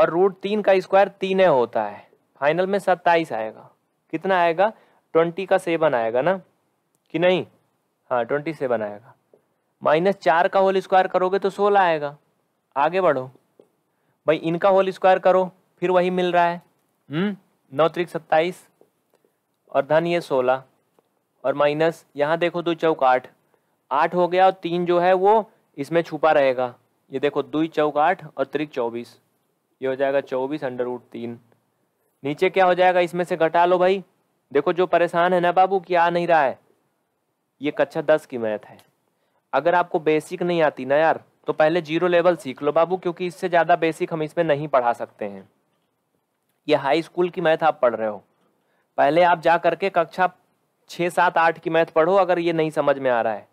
[SPEAKER 1] और रूट तीन का स्क्वायर तीन होता है फाइनल में सत्ताईस आएगा कितना आएगा ट्वेंटी का सेवन आएगा ना कि नहीं हाँ ट्वेंटी सेवन आएगा माइनस चार का होल स्क्वायर करोगे तो सोलह आएगा आगे बढ़ो भाई इनका होल स्क्वायर करो फिर वही मिल रहा है हम्म नौ त्रिक सत्ताईस और धन ये सोलह और माइनस यहाँ देखो दो चौक आठ आठ हो गया और तीन जो है वो इसमें छुपा रहेगा ये देखो दुई चौक आठ और त्रिक चौबीस ये हो जाएगा चौबीस अंडर उठ तीन नीचे क्या हो जाएगा इसमें से घटा लो भाई देखो जो परेशान है ना बाबू कि आ नहीं रहा है ये कक्षा दस की मैथ है अगर आपको बेसिक नहीं आती ना यार तो पहले जीरो लेवल सीख लो बाबू क्योंकि इससे ज़्यादा बेसिक हम इसमें नहीं पढ़ा सकते हैं ये हाई स्कूल की मैथ आप पढ़ रहे हो पहले आप जा करके कक्षा छः सात आठ की मैथ पढ़ो अगर ये नहीं समझ में आ रहा है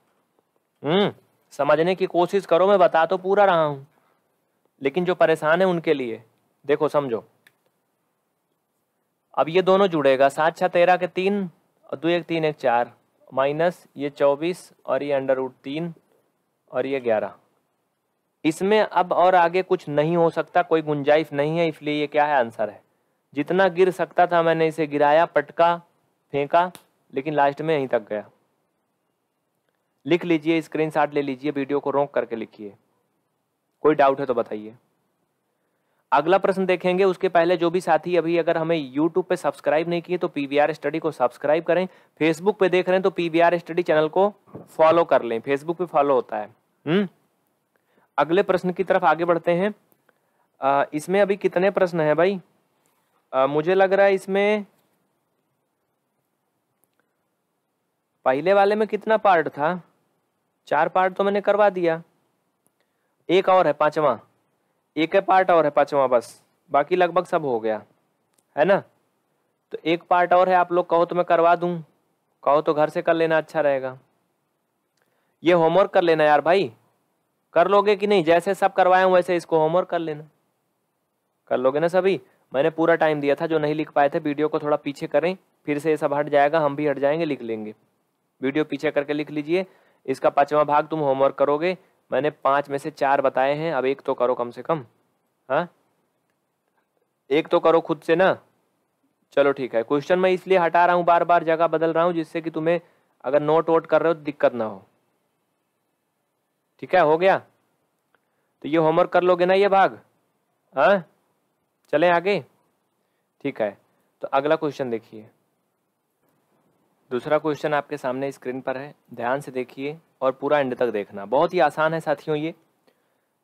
[SPEAKER 1] हम्म समझने की कोशिश करो मैं बता तो पूरा रहा हूँ लेकिन जो परेशान है उनके लिए देखो समझो अब ये दोनों जुड़ेगा सात छः तेरह के तीन और दो एक तीन एक चार माइनस ये चौबीस और ये अंडर रूट तीन और ये ग्यारह इसमें अब और आगे कुछ नहीं हो सकता कोई गुंजाइश नहीं है इसलिए ये क्या है आंसर है जितना गिर सकता था मैंने इसे गिराया पटका फेंका लेकिन लास्ट में यहीं तक गया लिख लीजिए स्क्रीनशॉट ले लीजिए वीडियो को रोक करके लिखिए कोई डाउट है तो बताइए अगला प्रश्न देखेंगे उसके पहले जो भी साथी अभी अगर हमें यूट्यूब पे सब्सक्राइब नहीं किए तो आर स्टडी को सब्सक्राइब करें फेसबुक पे देख रहे हैं तो आर स्टडी चैनल को फॉलो कर लें फेसबुक पे फॉलो होता है हुँ? हम्म? अगले प्रश्न की तरफ आगे बढ़ते हैं आ, इसमें अभी कितने प्रश्न हैं भाई आ, मुझे लग रहा है इसमें पहले वाले में कितना पार्ट था चार पार्ट तो मैंने करवा दिया एक और है पांचवा एक है पार्ट और है पांचवा बस बाकी लगभग सब हो गया है ना तो एक पार्ट और है आप लोग कहो तो मैं करवा दूं कहो तो घर से कर लेना अच्छा रहेगा ये होमवर्क कर लेना यार भाई कर लोगे कि नहीं जैसे सब करवाया हूँ वैसे इसको होमवर्क कर लेना कर लोगे ना सभी मैंने पूरा टाइम दिया था जो नहीं लिख पाए थे वीडियो को थोड़ा पीछे करें फिर से ये सब हट जाएगा हम भी हट जाएंगे लिख लेंगे वीडियो पीछे करके लिख लीजिए इसका पांचवा भाग तुम होमवर्क करोगे मैंने पाँच में से चार बताए हैं अब एक तो करो कम से कम हाँ एक तो करो खुद से ना चलो ठीक है क्वेश्चन मैं इसलिए हटा रहा हूँ बार बार जगह बदल रहा हूँ जिससे कि तुम्हें अगर नोट वोट कर रहे हो तो दिक्कत ना हो ठीक है हो गया तो ये होमवर्क कर लोगे ना ये भाग हाँ चलें आगे ठीक है तो अगला क्वेश्चन देखिए दूसरा क्वेश्चन आपके सामने स्क्रीन पर है ध्यान से देखिए और पूरा एंड तक देखना बहुत ही आसान है साथियों ये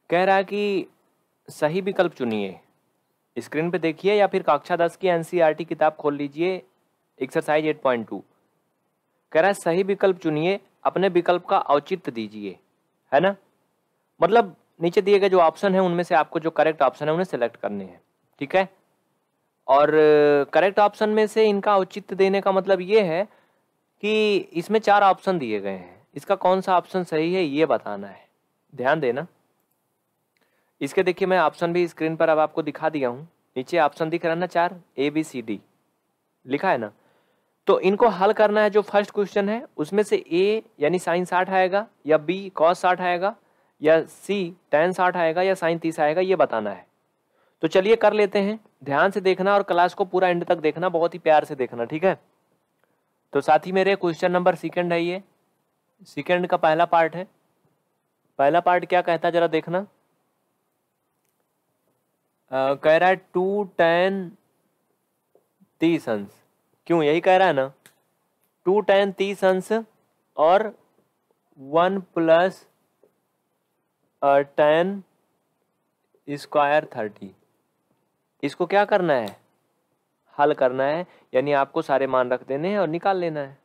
[SPEAKER 1] कह रहा है कि सही विकल्प चुनिए स्क्रीन पे देखिए या फिर कक्षा दस की एनसीईआरटी e किताब खोल लीजिए एक्सरसाइज एट पॉइंट टू कह रहा है सही विकल्प चुनिए अपने विकल्प का औचित्य दीजिए है ना मतलब नीचे दिए गए जो ऑप्शन है उनमें से आपको जो करेक्ट ऑप्शन है उन्हें सेलेक्ट करने हैं ठीक है और करेक्ट ऑप्शन में से इनका औचित्य देने का मतलब ये है कि इसमें चार ऑप्शन दिए गए हैं इसका कौन सा ऑप्शन सही है ये बताना है ध्यान देना इसके देखिए मैं ऑप्शन भी स्क्रीन पर अब आपको दिखा दिया हूँ नीचे ऑप्शन दिख रहा है ना चार ए बी सी डी लिखा है ना तो इनको हल करना है जो फर्स्ट क्वेश्चन है उसमें से ए यानी साइन साठ आएगा या बी कॉस साठ आएगा या सी टेन साठ आएगा या साइन तीस आएगा ये बताना है तो चलिए कर लेते हैं ध्यान से देखना और क्लास को पूरा एंड तक देखना बहुत ही प्यार से देखना ठीक है तो साथ ही मेरे क्वेश्चन नंबर सेकंड है ये सेकंड का पहला पार्ट है पहला पार्ट क्या कहता जरा देखना आ, कह रहा है टू टेन तीस अंश क्यों यही कह रहा है ना टू टेन तीस अंश और one plus tan square thirty इसको क्या करना है हल करना है यानी आपको सारे मान रख देने हैं और निकाल लेना है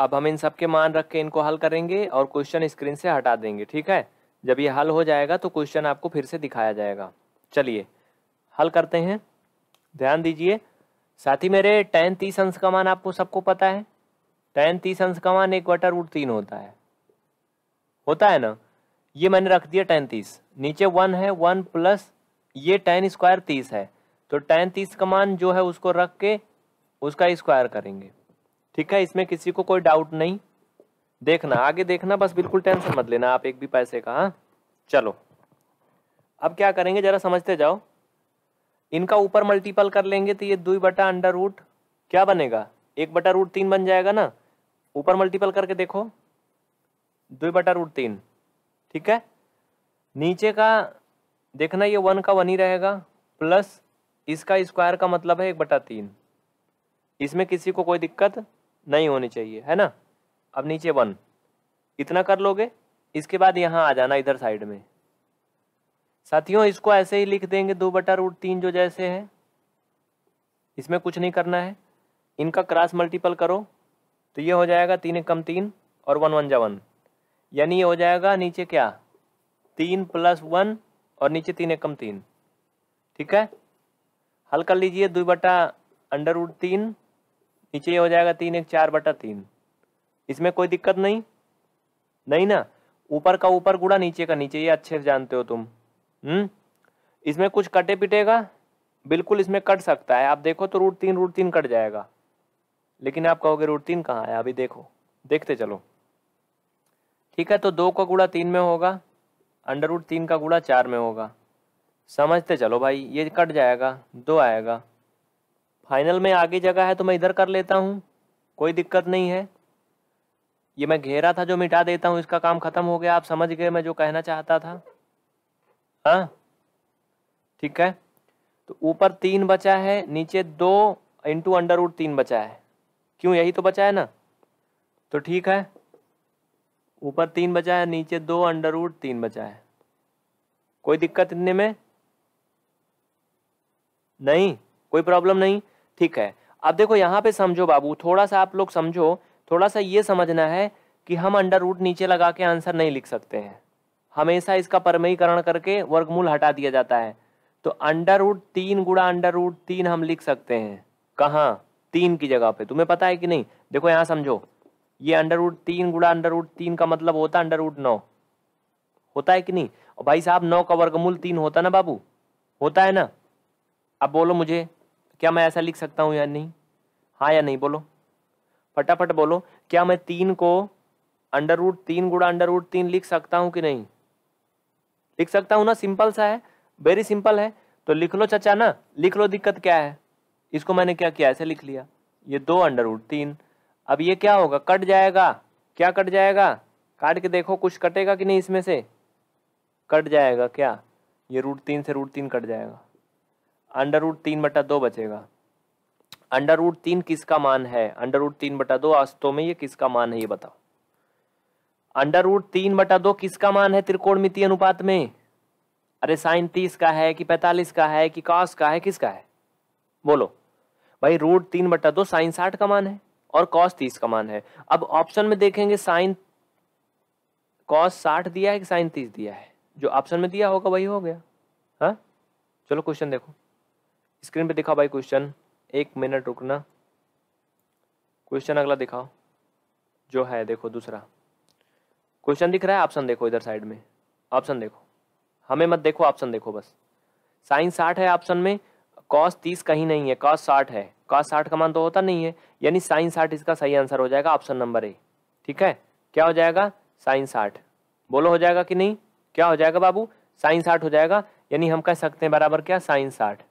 [SPEAKER 1] अब हम इन सब के मान रख के इनको हल करेंगे और क्वेश्चन स्क्रीन से हटा देंगे ठीक है जब ये हल हो जाएगा तो क्वेश्चन आपको फिर से दिखाया जाएगा चलिए हल करते हैं ध्यान दीजिए साथ ही मेरे टेन तीस अंश का मान आपको सबको पता है टेन तीस अंश का मान एक वाटर रूट तीन होता है होता है ना ये मैंने रख दिया टेन तीस नीचे वन है वन प्लस ये टेन स्क्वायर तीस है तो टेन तीस का मान जो है उसको रख के उसका स्क्वायर करेंगे ठीक है इसमें किसी को कोई डाउट नहीं देखना आगे देखना बस बिल्कुल टेंशन मत लेना आप एक भी पैसे का हाँ चलो अब क्या करेंगे जरा समझते जाओ इनका ऊपर मल्टीपल कर लेंगे तो ये दुई बटा अंडर रूट क्या बनेगा एक बटा रूट तीन बन जाएगा ना ऊपर मल्टीपल करके देखो दुई बटा रूट तीन ठीक है नीचे का देखना ये वन का वन ही रहेगा प्लस इसका स्क्वायर का मतलब है एक बटा तीन इसमें किसी को कोई दिक्कत नहीं होनी चाहिए है ना अब नीचे वन इतना कर लोगे इसके बाद यहाँ आ जाना इधर साइड में साथियों इसको ऐसे ही लिख देंगे दो बटा रूट तीन जो जैसे है इसमें कुछ नहीं करना है इनका क्रॉस मल्टीपल करो तो ये हो जाएगा तीन कम तीन और वन वन जा वन यानी ये हो जाएगा नीचे क्या तीन प्लस वन और नीचे तीन कम तीन ठीक है हल कर लीजिए दो बटा अंडर उड तीन नीचे ये हो जाएगा तीन एक चार बटा तीन इसमें कोई दिक्कत नहीं नहीं ना ऊपर का ऊपर गुड़ा नीचे का नीचे ये अच्छे से जानते हो तुम हम्म इसमें कुछ कटे पिटेगा बिल्कुल इसमें कट सकता है आप देखो तो रूट तीन रूट तीन कट जाएगा लेकिन आप कहोगे रूट तीन कहाँ है अभी देखो देखते चलो ठीक है तो दो का गुड़ा तीन में होगा अंडर रूट तीन का गुड़ा चार में होगा समझते चलो भाई ये कट जाएगा दो आएगा फाइनल में आगे जगह है तो मैं इधर कर लेता हूँ कोई दिक्कत नहीं है ये मैं घेरा था जो मिटा देता हूँ इसका काम खत्म हो गया आप समझ गए मैं जो कहना चाहता था हा? ठीक है तो ऊपर तीन बचा है नीचे दो इंटू अंडर रूट तीन बचा है क्यों यही तो बचा है ना तो ठीक है ऊपर तीन बचा है नीचे दो अंडर रूट तीन बचा है कोई दिक्कत इतने में नहीं कोई प्रॉब्लम नहीं ठीक है अब देखो यहां पे समझो बाबू थोड़ा सा आप लोग समझो थोड़ा सा ये समझना है कि हम अंडर रूट नीचे लगा के आंसर नहीं लिख सकते हैं हमेशा इसका परमयीकरण करके वर्गमूल हटा दिया जाता है तो अंडर रूट तीन गुड़ा अंडर रूट तीन हम लिख सकते हैं कहाँ तीन की जगह पे तुम्हें पता है कि नहीं देखो यहाँ समझो ये अंडर रूट तीन गुड़ा अंडर रूट तीन का मतलब होता है अंडर रूट नौ होता है कि नहीं और भाई साहब नौ का वर्गमूल तीन होता ना बाबू होता है ना अब बोलो मुझे क्या मैं ऐसा लिख सकता हूँ या नहीं हाँ या नहीं बोलो फटाफट बोलो क्या मैं तीन को अंडर रूट तीन गुड़ा अंडर रूट तीन लिख सकता हूँ कि नहीं लिख सकता हूँ ना सिंपल सा है वेरी सिंपल है तो लिख लो चाचा ना लिख लो दिक्कत क्या है इसको मैंने क्या किया ऐसे लिख लिया ये दो अंडर रूट तीन अब ये क्या होगा कट जाएगा क्या कट जाएगा काट के देखो कुछ कटेगा कि नहीं इसमें से कट जाएगा क्या ये रूट तीन से रूट तीन कट जाएगा अंडर रूट तीन बटा दो बचेगा अंडर रूट तीन किसका मान है अंडर रूट तीन बटा दो आस्तों में ये किसका मान है ये बताओ अंडर रूट तीन बटा दो किसका मान है त्रिकोण अनुपात में अरे साइन तीस का है कि पैतालीस का है कि कॉस का है किसका है बोलो भाई रूट तीन बटा दो साइन साठ का मान है और कॉस तीस का मान है अब ऑप्शन में देखेंगे साइन कॉस साठ दिया है कि साइन तीस दिया है जो ऑप्शन में दिया होगा वही हो गया हा? चलो क्वेश्चन देखो स्क्रीन पे दिखाओ भाई क्वेश्चन एक मिनट रुकना क्वेश्चन अगला दिखाओ जो है देखो दूसरा क्वेश्चन दिख रहा है ऑप्शन देखो इधर साइड में ऑप्शन देखो हमें मत देखो ऑप्शन देखो बस साइन साठ है ऑप्शन में कॉस तीस कहीं नहीं है कॉस साठ है कॉस साठ का मान तो होता नहीं है यानी साइन साठ इसका सही आंसर हो जाएगा ऑप्शन नंबर ए ठीक है क्या हो जाएगा साइन साठ बोलो हो जाएगा कि नहीं क्या हो जाएगा बाबू साइन साठ हो जाएगा यानी हम कह सकते हैं बराबर क्या साइन साठ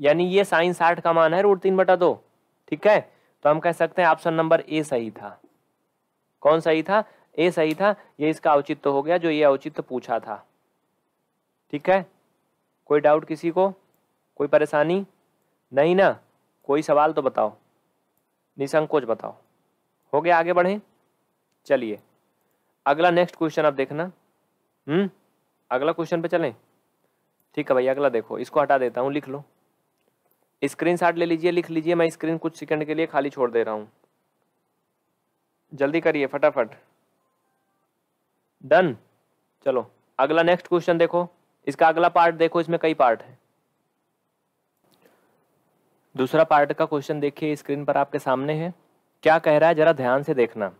[SPEAKER 1] यानी ये साइन साठ का मान है रूट तीन बटा दो ठीक है तो हम कह सकते हैं ऑप्शन नंबर ए सही था कौन सही था ए सही था ये इसका औचित्य हो गया जो ये औचित्य पूछा था ठीक है कोई डाउट किसी को कोई परेशानी नहीं ना कोई सवाल तो बताओ निसंकोच बताओ हो गया आगे बढ़े चलिए अगला नेक्स्ट क्वेश्चन आप देखना हम्म अगला क्वेश्चन पे चलें ठीक है भैया अगला देखो इसको हटा देता हूँ लिख लो स्क्रीनशॉट ले लीजिए लिख लीजिए मैं स्क्रीन कुछ सेकंड के लिए खाली छोड़ दे रहा हूँ जल्दी करिए फटाफट डन चलो अगला नेक्स्ट क्वेश्चन देखो इसका अगला पार्ट देखो इसमें कई पार्ट है दूसरा पार्ट का क्वेश्चन देखिए स्क्रीन पर आपके सामने है क्या कह रहा है जरा ध्यान से देखना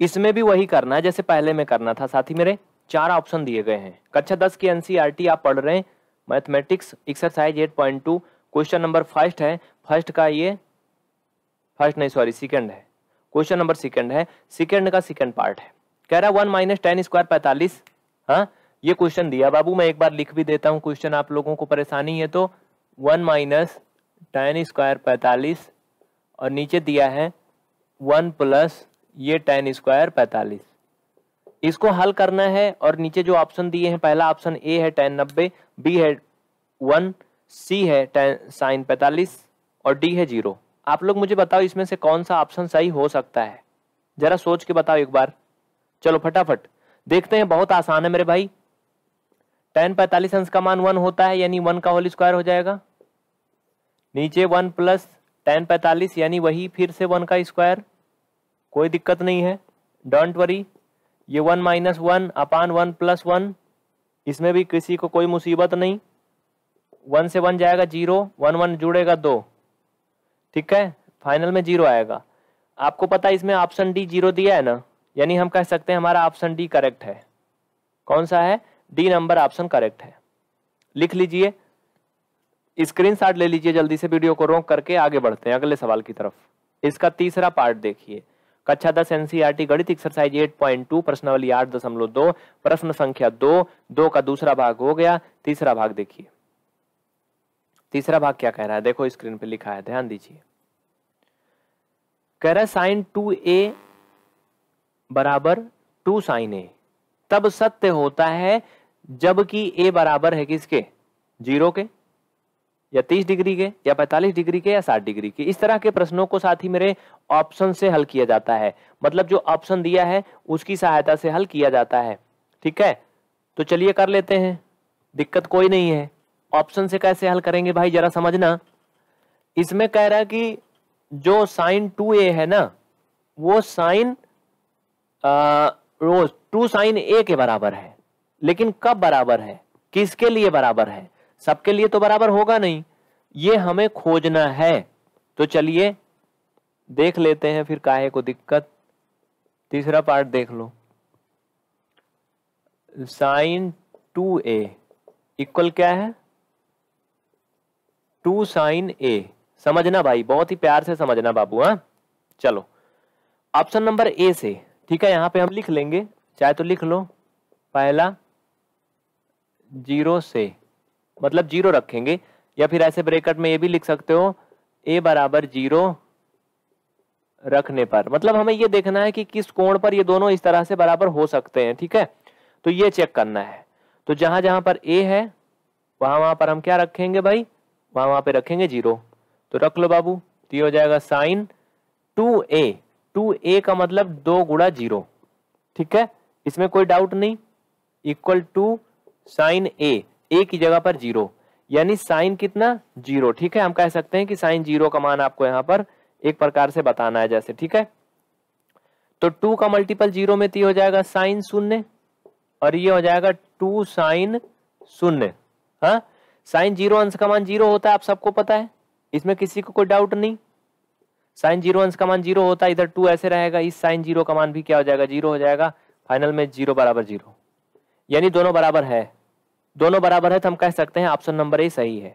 [SPEAKER 1] इसमें भी वही करना है जैसे पहले में करना था साथ ही मेरे चार ऑप्शन दिए गए हैं कक्षा दस की एनसीईआरटी e आप पढ़ रहे हैं mathematics exercise eight point two question number first है फर्स्ट का ये फर्स्ट नहीं सॉरी सेकेंड है क्वेश्चन नंबर सेकेंड है सेकेंड का सेकेंड पार्ट है कह रहा वन माइनस टेन स्क्वायर पैतालीस हाँ ये क्वेश्चन दिया बाबू मैं एक बार लिख भी देता हूँ क्वेश्चन आप लोगों को परेशानी है तो वन माइनस टेन स्क्वायर पैतालीस और नीचे दिया है वन प्लस ये टेन स्क्वायर पैतालीस इसको हल करना है और नीचे जो ऑप्शन दिए हैं पहला ऑप्शन ए है टेन नब्बे बी है वन सी है टेन साइन पैतालीस और डी है जीरो आप लोग मुझे बताओ इसमें से कौन सा ऑप्शन सही हो सकता है जरा सोच के बताओ एक बार चलो फटाफट देखते हैं बहुत आसान है मेरे भाई टेन पैंतालीस अंश का मान वन होता है यानी वन का होल स्क्वायर हो जाएगा नीचे वन प्लस टेन पैंतालीस यानी वही फिर से वन का स्क्वायर कोई दिक्कत नहीं है डोंट वरी ये one minus one upon one plus one इसमें भी किसी को कोई मुसीबत नहीं वन से वन जाएगा जीरो वन वन जुड़ेगा दो ठीक है फाइनल में जीरो आएगा आपको पता है इसमें ऑप्शन डी जीरो दिया है ना यानी हम कह सकते हैं हमारा ऑप्शन डी करेक्ट है कौन सा है डी नंबर ऑप्शन करेक्ट है लिख लीजिए स्क्रीनशॉट ले लीजिए जल्दी से वीडियो को रोक करके आगे बढ़ते हैं अगले सवाल की तरफ इसका तीसरा पार्ट देखिए कक्षा दस एनसीईआरटी e गणित एक्सरसाइज 8.2 प्रश्नवली आठ दशमलव दो प्रश्न संख्या दो दो का दूसरा भाग हो गया तीसरा भाग देखिए तीसरा भाग क्या कह रहा है देखो स्क्रीन पे लिखा है ध्यान दीजिए कह रहा है साइन टू ए बराबर टू साइन ए तब सत्य होता है जबकि ए बराबर है किसके जीरो के या तीस डिग्री के या पैंतालीस डिग्री के या साठ डिग्री के इस तरह के प्रश्नों को साथ ही मेरे ऑप्शन से हल किया जाता है मतलब जो ऑप्शन दिया है उसकी सहायता से हल किया जाता है ठीक है तो चलिए कर लेते हैं दिक्कत कोई नहीं है ऑप्शन से कैसे हल करेंगे भाई जरा समझना इसमें कह रहा है कि जो साइन टू ए है ना वो साइन रोज टू साइन ए के बराबर है लेकिन कब बराबर है किसके लिए बराबर है सबके लिए तो बराबर होगा नहीं ये हमें खोजना है तो चलिए देख लेते हैं फिर काहे को दिक्कत तीसरा पार्ट देख लो साइन टू ए इक्वल क्या है टू साइन ए समझना भाई बहुत ही प्यार से समझना बाबू हाँ चलो ऑप्शन नंबर ए से ठीक है यहाँ पे हम लिख लेंगे चाहे तो लिख लो पहला जीरो से मतलब जीरो रखेंगे या फिर ऐसे ब्रेकट में ये भी लिख सकते हो ए बराबर जीरो रखने पर मतलब हमें ये देखना है कि किस कोण पर ये दोनों इस तरह से बराबर हो सकते हैं ठीक है तो ये चेक करना है तो जहां जहां पर ए है वहां वहां पर हम क्या रखेंगे भाई वहां वहां पे रखेंगे जीरो तो रख लो बाबू तो ये हो जाएगा sine two A two A का मतलब दो गुणा जीरो ठीक है इसमें कोई डाउट नहीं equal to sine A A की जगह पर जीरो यानी साइन कितना जीरो ठीक है हम कह सकते हैं कि साइन जीरो का मान आपको यहां पर एक प्रकार से बताना है जैसे ठीक है तो टू का मल्टीपल जीरो में ती हो जाएगा साइन शून्य और ये हो जाएगा टू साइन शून्य हाँ साइन जीरो अंश का मान जीरो होता है आप सबको पता है इसमें किसी को कोई डाउट नहीं साइन जीरो अंश का मान जीरो होता है इधर टू ऐसे रहेगा इस साइन जीरो का मान भी क्या हो जाएगा जीरो हो जाएगा फाइनल में जीरो बराबर जीरो यानी दोनों बराबर है दोनों बराबर है तो हम कह सकते हैं ऑप्शन नंबर ए सही है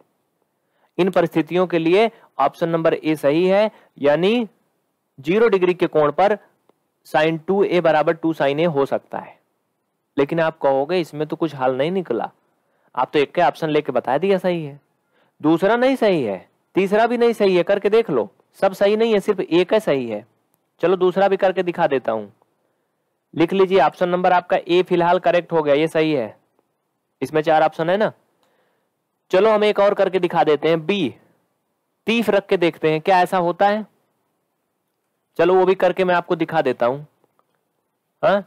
[SPEAKER 1] इन परिस्थितियों के लिए ऑप्शन नंबर ए सही है यानी जीरो डिग्री के कोण पर साइन टू ए बराबर टू साइन ए हो सकता है लेकिन आप कहोगे इसमें तो कुछ हाल नहीं निकला आप तो एक के ऑप्शन लेके बता दिया सही है दूसरा नहीं सही है तीसरा भी नहीं सही है करके देख लो सब सही नहीं है सिर्फ एक है सही है चलो दूसरा भी करके दिखा देता हूं लिख लीजिए ऑप्शन नंबर आपका ए फिलहाल करेक्ट हो गया ये सही है इसमें चार ऑप्शन है ना चलो हम एक और करके दिखा देते हैं बी तीफ रख के देखते हैं क्या ऐसा होता है चलो वो भी करके मैं आपको दिखा देता हूं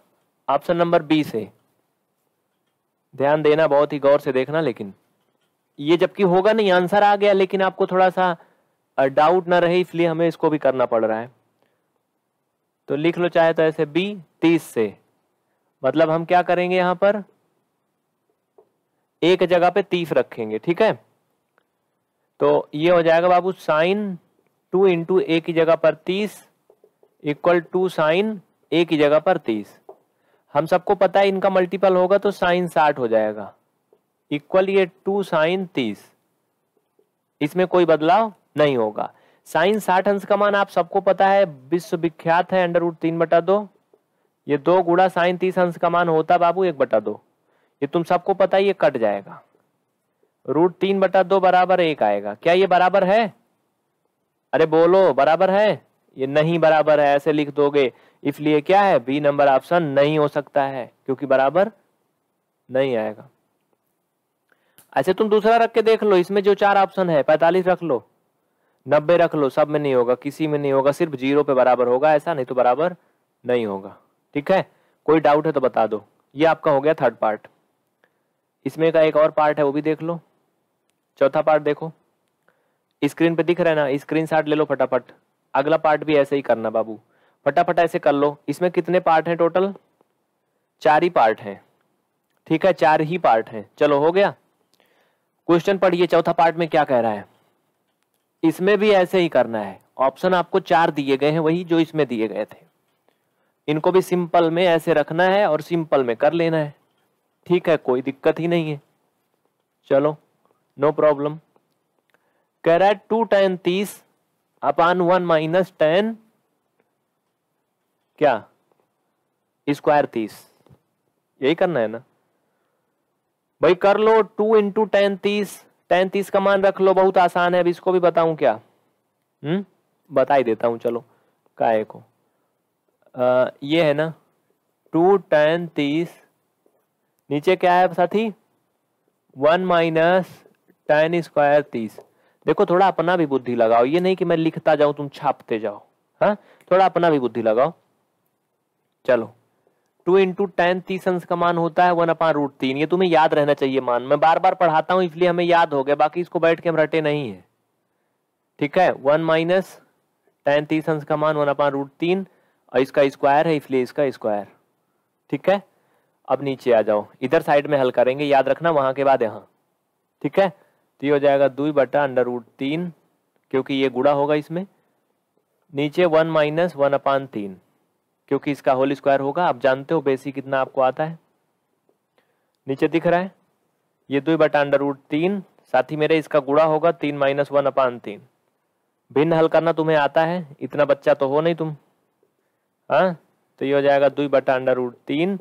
[SPEAKER 1] ऑप्शन नंबर बी से ध्यान देना बहुत ही गौर से देखना लेकिन ये जबकि होगा नहीं आंसर आ गया लेकिन आपको थोड़ा सा डाउट ना रहे इसलिए हमें इसको भी करना पड़ रहा है तो लिख लो चाहे तो ऐसे बी तीस से मतलब हम क्या करेंगे यहां पर एक जगह पे तीस रखेंगे ठीक है तो ये हो जाएगा बाबू साइन टू इंटू ए की जगह पर तीस इक्वल टू साइन ए की जगह पर तीस हम सबको पता है इनका मल्टीपल होगा तो साइन साठ हो जाएगा इक्वल ये टू साइन तीस इसमें कोई बदलाव नहीं होगा साइन साठ अंश का मान आप सबको पता है विश्वविख्यात है अंडर रूट तीन बटा दो ये दो गुड़ा साइन तीस अंश का मान होता बाबू एक बटा दो ये तुम सबको पता है ये कट जाएगा रूट तीन बटा दो बराबर एक आएगा क्या ये बराबर है अरे बोलो बराबर है ये नहीं बराबर है ऐसे लिख दोगे इसलिए क्या है बी नंबर ऑप्शन नहीं हो सकता है क्योंकि बराबर नहीं आएगा ऐसे तुम दूसरा रख के देख लो इसमें जो चार ऑप्शन है पैतालीस रख लो नब्बे रख लो सब में नहीं होगा किसी में नहीं होगा सिर्फ जीरो पे बराबर होगा ऐसा नहीं तो बराबर नहीं होगा ठीक है कोई डाउट है तो बता दो ये आपका हो गया थर्ड पार्ट इसमें का एक और पार्ट है वो भी देख लो चौथा पार्ट देखो स्क्रीन पे दिख रहा है ना स्क्रीन शॉट ले लो फटाफट अगला पार्ट भी ऐसे ही करना बाबू फटाफट ऐसे कर लो इसमें कितने पार्ट हैं टोटल चार ही पार्ट हैं ठीक है चार ही पार्ट हैं चलो हो गया क्वेश्चन पढ़िए चौथा पार्ट में क्या कह रहा है इसमें भी ऐसे ही करना है ऑप्शन आपको चार दिए गए हैं वही जो इसमें दिए गए थे इनको भी सिंपल में ऐसे रखना है और सिंपल में कर लेना है ठीक है कोई दिक्कत ही नहीं है चलो नो प्रॉब्लम कह रहा है टू टेन तीस अपान वन माइनस टेन क्या स्क्वायर तीस यही करना है ना भाई कर लो टू इंटू टेन तीस तैतीस का मान रख लो बहुत आसान है अब इसको भी बताऊं क्या हम्म बता ही देता हूं चलो काय को आ, ये है ना टू टेन तीस नीचे क्या है साथी वन माइनस टेन स्क्वायर तीस देखो थोड़ा अपना भी बुद्धि लगाओ ये नहीं कि मैं लिखता जाऊं तुम छापते जाओ हाँ थोड़ा अपना भी बुद्धि लगाओ चलो टू इंटू टेन तीस अंश का मान होता है वन अपान रूट तीन ये तुम्हें याद रहना चाहिए मान मैं बार बार पढ़ाता हूँ इसलिए हमें याद हो गया बाकी इसको बैठ के हम रटे नहीं है ठीक है वन माइनस टेन तीस अंश का मान वन अपान रूट तीन और इसका स्क्वायर है इसलिए इसका स्क्वायर ठीक है अब नीचे आ जाओ इधर साइड में हल करेंगे याद रखना वहां के बाद यहाँ ठीक है तो ये हो जाएगा दुई बटा अंडर रूट तीन क्योंकि ये गुड़ा होगा इसमें नीचे वन माइनस वन अपान तीन क्योंकि इसका होल स्क्वायर होगा आप जानते हो बेसिक कितना आपको आता है नीचे दिख रहा है ये दो बटा अंडर रूट तीन साथ ही मेरे इसका गुड़ा होगा तीन माइनस वन अपान तीन भिन्न हल करना तुम्हें आता है इतना बच्चा तो हो नहीं तुम हाँ तो ये हो जाएगा दुई बटा अंडर रूट तीन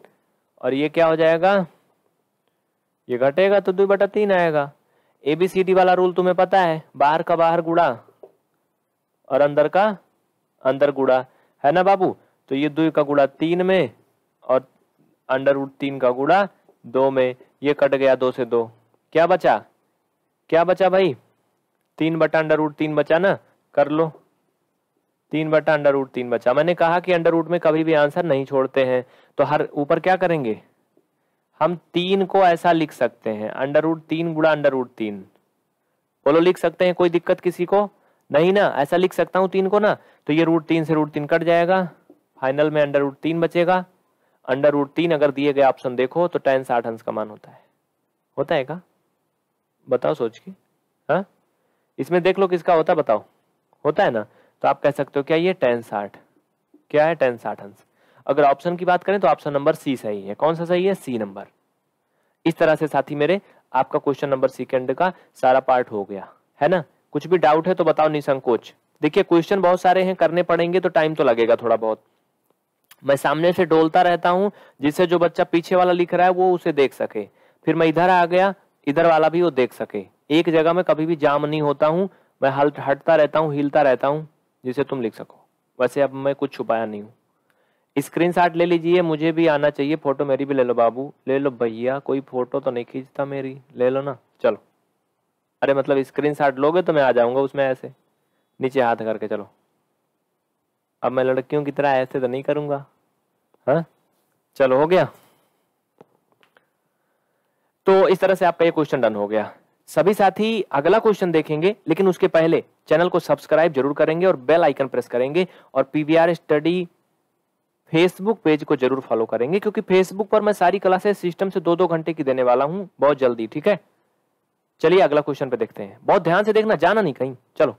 [SPEAKER 1] और ये क्या हो जाएगा ये घटेगा तो दुई बटा तीन आएगा ए बी सी डी वाला रूल तुम्हें पता है बाहर का बाहर गुड़ा और अंदर का अंदर गुड़ा है ना बाबू तो ये दो का गुड़ा तीन में और अंडर रूट तीन का गुड़ा दो में ये कट गया दो से दो क्या बचा क्या बचा भाई तीन बटा अंडर रूट तीन बचा ना कर लो तीन बटा अंडर रूट तीन बचा मैंने कहा कि अंडर रूट में कभी भी आंसर नहीं छोड़ते हैं तो हर ऊपर क्या करेंगे हम तीन को ऐसा लिख सकते हैं अंडर रूट तीन गुड़ा अंडर रूट तीन बोलो लिख सकते हैं कोई दिक्कत किसी को नहीं ना ऐसा लिख सकता हूं तीन को ना तो ये रूट तीन से रूट तीन कट जाएगा फाइनल में अंडर रूट तीन बचेगा अंडर रूट तीन अगर दिए गए ऑप्शन देखो तो टेन साठ अंश का मान होता है होता है का बताओ सोच के हाँ? इसमें देख लो किसका होता है बताओ होता है ना तो आप कह सकते हो क्या ये टेन साठ क्या है टेन साठ अंश अगर ऑप्शन की बात करें तो ऑप्शन नंबर सी सही है कौन सा सही है सी नंबर इस तरह से साथी मेरे आपका क्वेश्चन नंबर सेकेंड का सारा पार्ट हो गया है ना कुछ भी डाउट है तो बताओ निसंकोच देखिए क्वेश्चन बहुत सारे हैं करने पड़ेंगे तो टाइम तो लगेगा थोड़ा बहुत मैं सामने से डोलता रहता हूँ जिससे जो बच्चा पीछे वाला लिख रहा है वो उसे देख सके फिर मैं इधर आ गया इधर वाला भी वो देख सके एक जगह में कभी भी जाम नहीं होता हूँ मैं हल हटता रहता हूँ हिलता रहता हूँ जिसे तुम लिख सको वैसे अब मैं कुछ छुपाया नहीं हूँ स्क्रीन ले लीजिए मुझे भी आना चाहिए फोटो मेरी भी ले लो बाबू ले लो भैया कोई फोटो तो नहीं खींचता मेरी ले लो ना चलो अरे मतलब स्क्रीन लोगे तो मैं आ जाऊँगा उसमें ऐसे नीचे हाथ करके चलो अब मैं लड़कियों की तरह ऐसे तो नहीं करूंगा हाँ चलो हो गया तो इस तरह से आपका ये क्वेश्चन डन हो गया सभी साथी अगला क्वेश्चन देखेंगे लेकिन उसके पहले चैनल को सब्सक्राइब जरूर करेंगे और बेल आइकन प्रेस करेंगे और पीवीआर स्टडी फेसबुक पेज को जरूर फॉलो करेंगे क्योंकि फेसबुक पर मैं सारी क्लासेस सिस्टम से दो दो घंटे की देने वाला हूं बहुत जल्दी ठीक है चलिए अगला क्वेश्चन पे देखते हैं बहुत ध्यान से देखना जाना नहीं कहीं चलो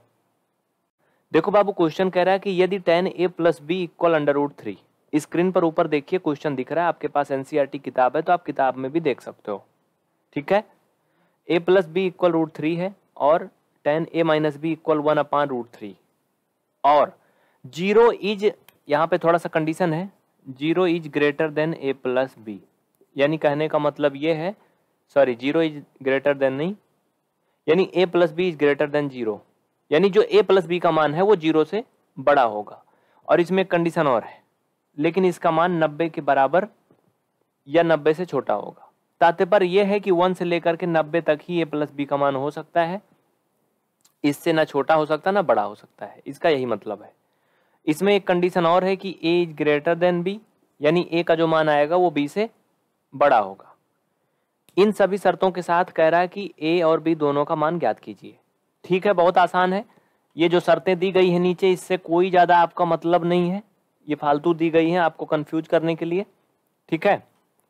[SPEAKER 1] देखो बाबू क्वेश्चन कह रहा है कि यदि tan A plus B equal under root three screen पर ऊपर देखिए क्वेश्चन दिख रहा है आपके पास एनसीईआरटी e किताब है तो आप किताब में भी देख सकते हो ठीक है A plus B equal root three है और tan A minus B equal one upon root three और जीरो इज यहाँ पे थोड़ा सा कंडीशन है zero is greater than A plus B यानी कहने का मतलब ये है sorry zero is greater than नहीं यानी A plus B is greater than zero यानी जो ए प्लस बी का मान है वो जीरो से बड़ा होगा और इसमें कंडीशन और है लेकिन इसका मान नब्बे के बराबर या नब्बे से छोटा होगा तात्पर्य यह है कि वन से लेकर के नब्बे तक ही ए प्लस बी का मान हो सकता है इससे ना छोटा हो सकता ना बड़ा हो सकता है इसका यही मतलब है इसमें एक कंडीशन और है कि A is greater than B यानी ए का जो मान आएगा वो बी से बड़ा होगा इन सभी शर्तों के साथ कह रहा है कि ए और बी दोनों का मान ज्ञात कीजिए ठीक है बहुत आसान है ये जो शर्तें दी गई हैं नीचे इससे कोई ज़्यादा आपका मतलब नहीं है ये फालतू दी गई हैं आपको कंफ्यूज करने के लिए ठीक है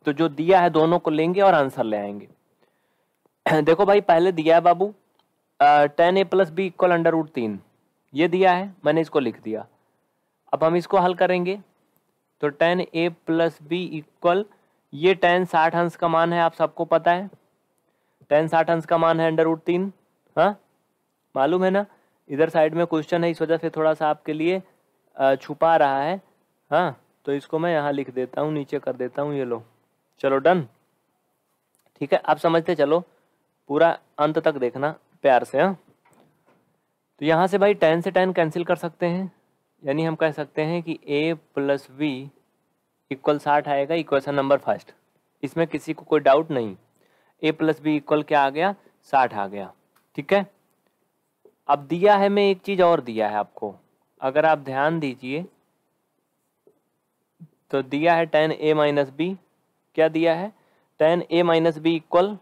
[SPEAKER 1] तो जो दिया है दोनों को लेंगे और आंसर ले आएंगे (clears throat) देखो भाई पहले दिया है बाबू tan A plus B equal under root तीन ये दिया है मैंने इसको लिख दिया अब हम इसको हल करेंगे तो tan A plus B equal ये टेन साठ अंश का मान है आप सबको पता है टेन साठ अंश का मान है अंडर रूट तीन हाँ मालूम है ना इधर साइड में क्वेश्चन है इस वजह से थोड़ा सा आपके लिए छुपा रहा है हाँ तो इसको मैं यहाँ लिख देता हूँ नीचे कर देता हूँ ये लो चलो डन ठीक है आप समझते चलो पूरा अंत तक देखना प्यार से हाँ तो यहाँ से भाई टेन से टेन कैंसिल कर सकते हैं यानी हम कह सकते हैं कि ए प्लस बी इक्वल साठ आएगा इक्वेशन नंबर फर्स्ट इसमें किसी को कोई डाउट नहीं ए प्लस बी इक्वल क्या आ गया साठ आ गया ठीक है अब दिया है मैं एक चीज़ और दिया है आपको अगर आप ध्यान दीजिए तो दिया है टेन ए माइनस बी क्या दिया है tan A minus B equal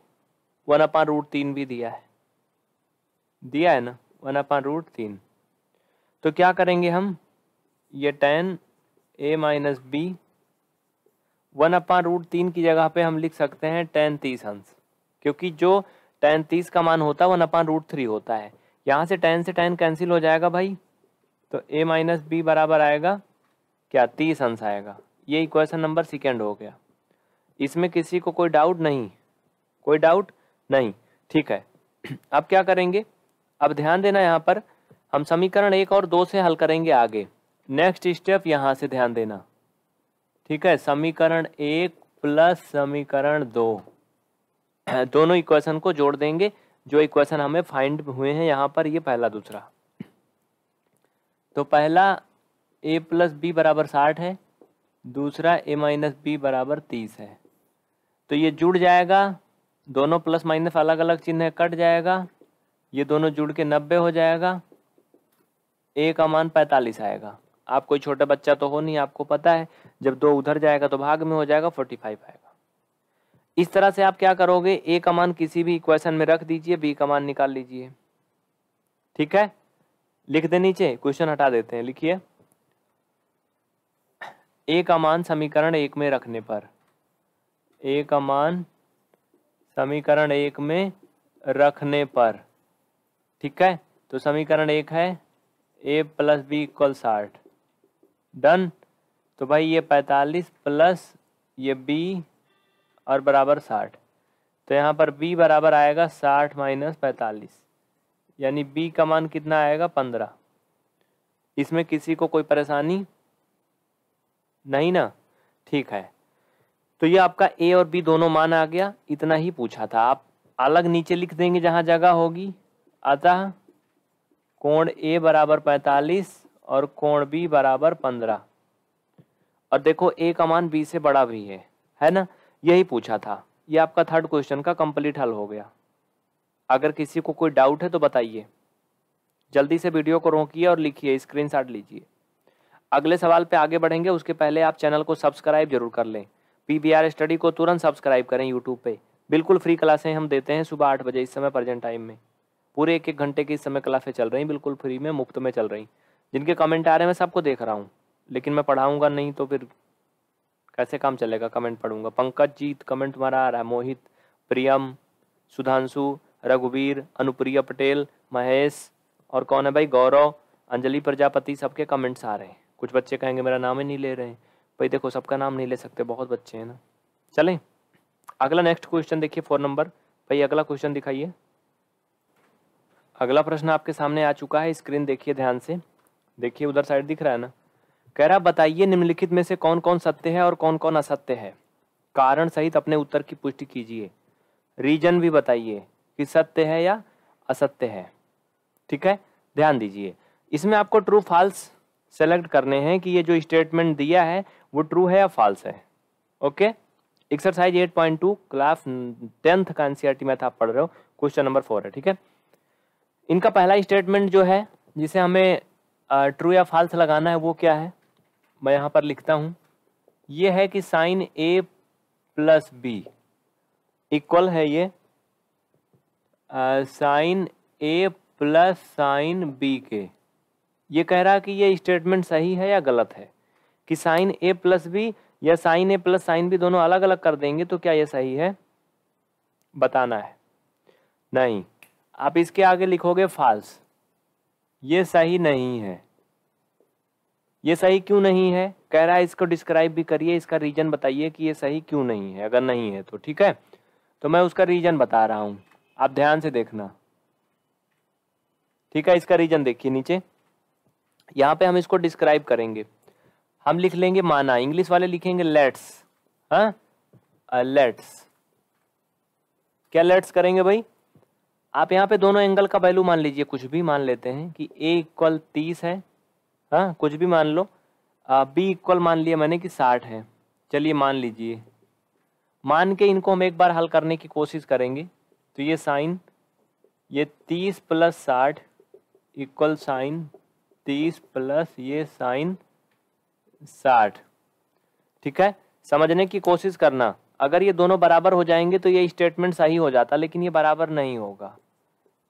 [SPEAKER 1] one upon root तीन भी दिया है दिया है ना वन अपान रूट तीन तो क्या करेंगे हम ये tan A minus B one upon root तीन की जगह पे हम लिख सकते हैं टेन तीस अंश क्योंकि जो टेन तीस का मान होता है वन अपान रूट थ्री होता है यहाँ से टेन से टेन कैंसिल हो जाएगा भाई तो ए माइनस बी बराबर आएगा क्या तीस अंश आएगा ये इक्वेशन नंबर सेकेंड हो गया इसमें किसी को कोई डाउट नहीं कोई डाउट नहीं ठीक है (clears throat) अब क्या करेंगे अब ध्यान देना यहाँ पर हम समीकरण एक और दो से हल करेंगे आगे नेक्स्ट स्टेप यहाँ से ध्यान देना ठीक है समीकरण एक प्लस समीकरण दो (clears throat) दोनों इक्वेशन को जोड़ देंगे जो इक्वेशन हमें फाइंड हुए हैं यहाँ पर ये पहला दूसरा तो पहला ए प्लस बी बराबर साठ है दूसरा ए माइनस बी बराबर तीस है तो ये जुड़ जाएगा दोनों प्लस माइनस अलग अलग चिन्ह कट जाएगा ये दोनों जुड़ के नब्बे हो जाएगा ए का मान पैंतालीस आएगा आप कोई छोटा बच्चा तो हो नहीं आपको पता है जब दो उधर जाएगा तो भाग में हो जाएगा फोर्टी फाइव आएगा इस तरह से आप क्या करोगे ए का मान किसी भी इक्वेशन में रख दीजिए बी का मान निकाल लीजिए ठीक है लिख दे नीचे क्वेश्चन हटा देते हैं लिखिए ए का मान समीकरण एक में रखने पर ए का मान समीकरण एक में रखने पर ठीक है तो समीकरण एक है ए प्लस बी इक्वल साठ डन तो भाई ये पैंतालीस प्लस ये बी और बराबर साठ तो यहाँ पर b बराबर आएगा साठ माइनस पैंतालीस यानी b का मान कितना आएगा पंद्रह इसमें किसी को कोई परेशानी नहीं ना ठीक है तो ये आपका ए और बी दोनों मान आ गया इतना ही पूछा था आप अलग नीचे लिख देंगे जहाँ जगह होगी अतः कोण ए बराबर पैंतालीस और कोण बी बराबर पंद्रह और देखो ए का मान बी से बड़ा भी है है ना यही पूछा था ये आपका थर्ड क्वेश्चन का कंप्लीट हल हो गया अगर किसी को कोई डाउट है तो बताइए जल्दी से वीडियो को रोकिए और लिखिए स्क्रीनशॉट लीजिए अगले सवाल पे आगे बढ़ेंगे उसके पहले आप चैनल को सब्सक्राइब जरूर कर लें पीबीआर स्टडी को तुरंत सब्सक्राइब करें यूट्यूब पे बिल्कुल फ्री क्लासें हम देते हैं सुबह आठ बजे इस समय प्रेजेंट टाइम में पूरे एक एक घंटे की इस समय क्लासें चल रही बिल्कुल फ्री में मुफ्त में चल रही जिनके कमेंट आ रहे हैं मैं सबको देख रहा हूँ लेकिन मैं पढ़ाऊँगा नहीं तो फिर कैसे काम चलेगा कमेंट पढ़ूंगा पंकज जीत कमेंट तुम्हारा आ रहा है मोहित प्रियम सुधांशु रघुवीर अनुप्रिया पटेल महेश और कौन है भाई गौरव अंजलि प्रजापति सबके कमेंट्स आ रहे हैं कुछ बच्चे कहेंगे मेरा नाम ही नहीं ले रहे हैं भाई देखो सबका नाम नहीं ले सकते बहुत बच्चे हैं ना चलें अगला नेक्स्ट क्वेश्चन देखिए फोर नंबर भाई अगला क्वेश्चन दिखाइए अगला प्रश्न आपके सामने आ चुका है स्क्रीन देखिए ध्यान से देखिए उधर साइड दिख रहा है ना कह रहा बताइए निम्नलिखित में से कौन कौन सत्य है और कौन कौन असत्य है कारण सहित अपने उत्तर की पुष्टि कीजिए रीजन भी बताइए कि सत्य है या असत्य है ठीक है ध्यान दीजिए इसमें आपको ट्रू फॉल्स सेलेक्ट करने हैं कि ये जो स्टेटमेंट दिया है वो ट्रू है या फॉल्स है ओके एक्सरसाइज 8.2 क्लास टेंथ का एनसीईआरटी मैथ e आप पढ़ रहे हो क्वेश्चन नंबर फोर है ठीक है इनका पहला स्टेटमेंट जो है जिसे हमें ट्रू या फॉल्स लगाना है वो क्या है मैं यहां पर लिखता हूं ये है कि sine A plus B equal है ये sine A plus sine B के ये कह रहा कि ये स्टेटमेंट सही है या गलत है कि साइन ए प्लस बी या sine A plus sine B दोनों अलग अलग कर देंगे तो क्या ये सही है बताना है नहीं आप इसके आगे लिखोगे फाल्स ये सही नहीं है ये सही क्यों नहीं है कह रहा है इसको डिस्क्राइब भी करिए इसका रीजन बताइए कि ये सही क्यों नहीं है अगर नहीं है तो ठीक है तो मैं उसका रीजन बता रहा हूं आप ध्यान से देखना ठीक है इसका रीजन देखिए नीचे यहाँ पे हम इसको डिस्क्राइब करेंगे हम लिख लेंगे माना इंग्लिश वाले लिखेंगे लेट्स लेट्स हाँ? क्या लेट्स करेंगे भाई आप यहाँ पे दोनों एंगल का वैल्यू मान लीजिए कुछ भी मान लेते हैं कि ए इक्वल तीस है हाँ कुछ भी मान लो बी इक्वल मान लिया मैंने कि साठ है चलिए मान लीजिए मान के इनको हम एक बार हल करने की कोशिश करेंगे तो ये साइन ये तीस प्लस साठ इक्वल साइन तीस प्लस ये साइन साठ ठीक है समझने की कोशिश करना अगर ये दोनों बराबर हो जाएंगे तो ये स्टेटमेंट सही हो जाता लेकिन ये बराबर नहीं होगा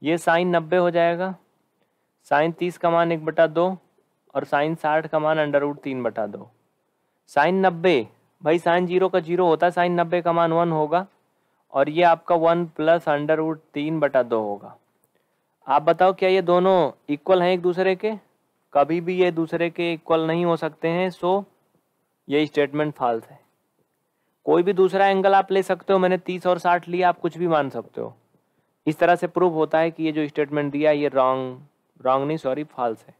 [SPEAKER 1] ये साइन नब्बे हो जाएगा साइन तीस का मान एक बटा दो और साइन साठ का मान अंडर रूट तीन बटा दो साइन नब्बे भाई साइन जीरो का जीरो होता है साइन नब्बे का मान वन होगा और ये आपका वन प्लस अंडर रूट तीन बटा दो होगा आप बताओ क्या ये दोनों इक्वल हैं एक दूसरे के कभी भी ये दूसरे के इक्वल नहीं हो सकते हैं सो ये स्टेटमेंट फाल्स है कोई भी दूसरा एंगल आप ले सकते हो मैंने तीस और साठ लिया आप कुछ भी मान सकते हो इस तरह से प्रूव होता है कि ये जो स्टेटमेंट दिया ये रॉन्ग रॉन्ग नहीं सॉरी फाल्स है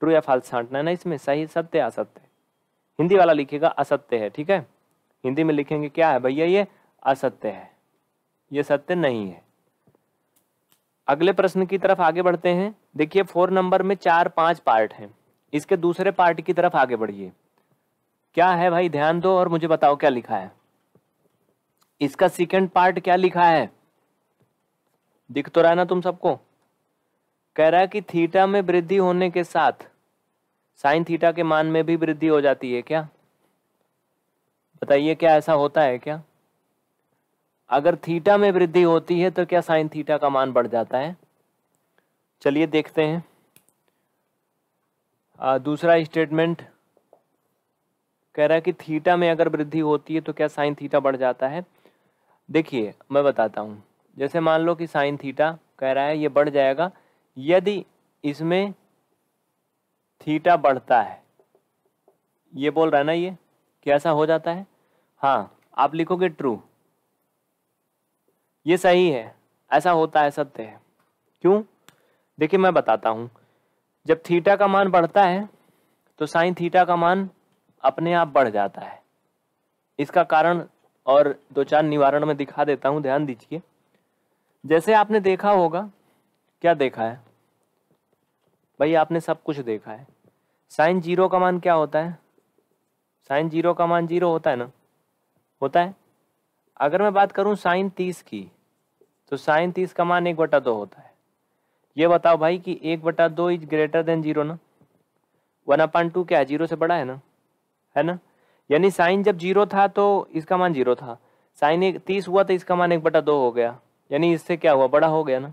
[SPEAKER 1] ट्रू या फाल्स छांटना है ना इसमें सही सत्य असत्य हिंदी वाला लिखेगा असत्य है ठीक है हिंदी में लिखेंगे क्या है भैया ये असत्य है ये सत्य नहीं है अगले प्रश्न की तरफ आगे बढ़ते हैं देखिए फोर नंबर में चार पांच पार्ट हैं इसके दूसरे पार्ट की तरफ आगे बढ़िए क्या है भाई ध्यान दो और मुझे बताओ क्या लिखा है इसका सेकंड पार्ट क्या लिखा है दिख तो रहा है ना तुम सबको कह रहा है कि थीटा में वृद्धि होने के साथ साइन थीटा के मान में भी वृद्धि हो जाती है क्या बताइए क्या ऐसा होता है क्या अगर थीटा में वृद्धि होती है तो क्या साइन थीटा का मान बढ़ जाता है चलिए देखते हैं आ, दूसरा स्टेटमेंट कह रहा है कि थीटा में अगर वृद्धि होती है तो क्या साइन थीटा बढ़ जाता है देखिए मैं बताता हूँ जैसे मान लो कि साइन थीटा कह रहा है ये बढ़ जाएगा यदि इसमें थीटा बढ़ता है ये बोल रहा है ना ये कि ऐसा हो जाता है हाँ आप लिखोगे ट्रू ये सही है ऐसा होता है सत्य है क्यों देखिए मैं बताता हूँ जब थीटा का मान बढ़ता है तो साइन थीटा का मान अपने आप बढ़ जाता है इसका कारण और दो चार निवारण में दिखा देता हूँ ध्यान दीजिए जैसे आपने देखा होगा क्या देखा है भाई आपने सब कुछ देखा है साइन जीरो का मान क्या होता है साइन जीरो का मान जीरो होता है ना होता है अगर मैं बात करूं साइन तीस की तो साइन तीस का मान एक बटा दो होता है ये बताओ भाई कि एक बटा दो इज ग्रेटर देन जीरो ना वन अपॉइंट टू क्या जीरो से बड़ा है ना है ना यानी साइन जब जीरो था तो इसका मान जीरो था साइन एक तीस हुआ तो इसका मान एक बटा दो हो गया यानी इससे क्या हुआ बड़ा हो गया ना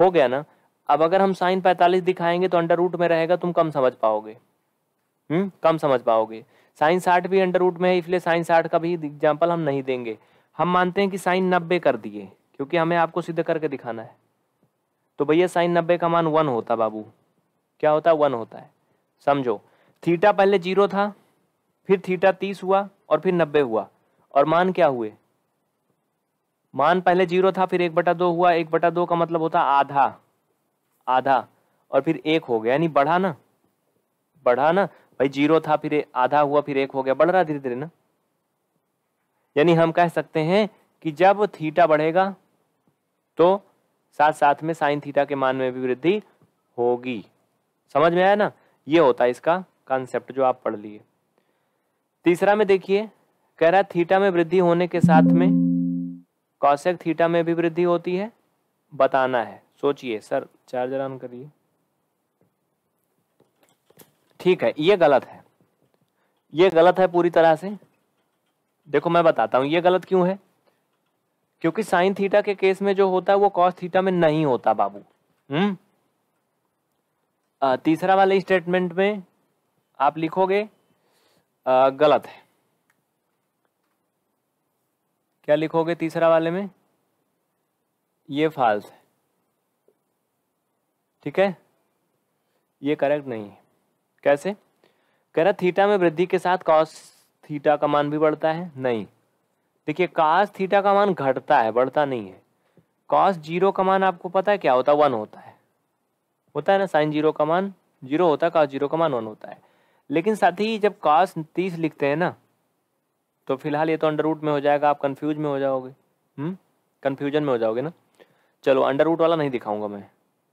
[SPEAKER 1] हो गया ना अब अगर हम साइन पैंतालीस दिखाएंगे तो अंडर रूट में रहेगा तुम कम समझ पाओगे हम्म कम समझ पाओगे साइन साठ भी अंडर रूट में है इसलिए साइन साठ का भी एग्जाम्पल हम नहीं देंगे हम मानते हैं कि साइन नब्बे कर दिए क्योंकि हमें आपको सिद्ध करके दिखाना है तो भैया साइन नब्बे का मान वन होता बाबू क्या होता है वन होता है समझो थीटा पहले जीरो था फिर थीटा तीस हुआ और फिर नब्बे हुआ और मान क्या हुए मान पहले जीरो था फिर एक बटा दो हुआ एक बटा दो का मतलब होता आधा आधा और फिर एक हो गया यानी बढ़ा ना बढ़ा ना भाई जीरो था फिर आधा हुआ फिर एक हो गया बढ़ रहा धीरे धीरे ना यानी हम कह सकते हैं कि जब थीटा बढ़ेगा तो साथ साथ में साइन थीटा के मान में भी वृद्धि होगी समझ में आया ना ये होता है इसका कॉन्सेप्ट जो आप पढ़ लिए तीसरा में देखिए कह रहा है थीटा में वृद्धि होने के साथ में कौशक थीटा में भी वृद्धि होती है बताना है सोचिए सर चार्जर ऑन करिए ठीक है ये गलत है ये गलत है पूरी तरह से देखो मैं बताता हूँ ये गलत क्यों है क्योंकि साइन थीटा के केस में जो होता है वो कॉस थीटा में नहीं होता बाबू हम्म तीसरा वाले स्टेटमेंट में आप लिखोगे आ, गलत है क्या लिखोगे तीसरा वाले में ये फाल्स है ठीक है ये करेक्ट नहीं है कैसे कह रहा थीटा में वृद्धि के साथ कॉस थीटा का मान भी बढ़ता है नहीं देखिए कॉस थीटा का मान घटता है बढ़ता नहीं है कॉस जीरो का मान आपको पता है क्या होता है वन होता है होता है ना साइन जीरो का मान जीरो होता है कॉस जीरो का मान वन होता है लेकिन साथ ही जब कॉस तीस लिखते हैं ना तो फिलहाल ये तो अंडर रूट में हो जाएगा आप कन्फ्यूज में हो जाओगे कन्फ्यूजन हम्म? में हो जाओगे ना चलो अंडर रूट वाला नहीं दिखाऊंगा मैं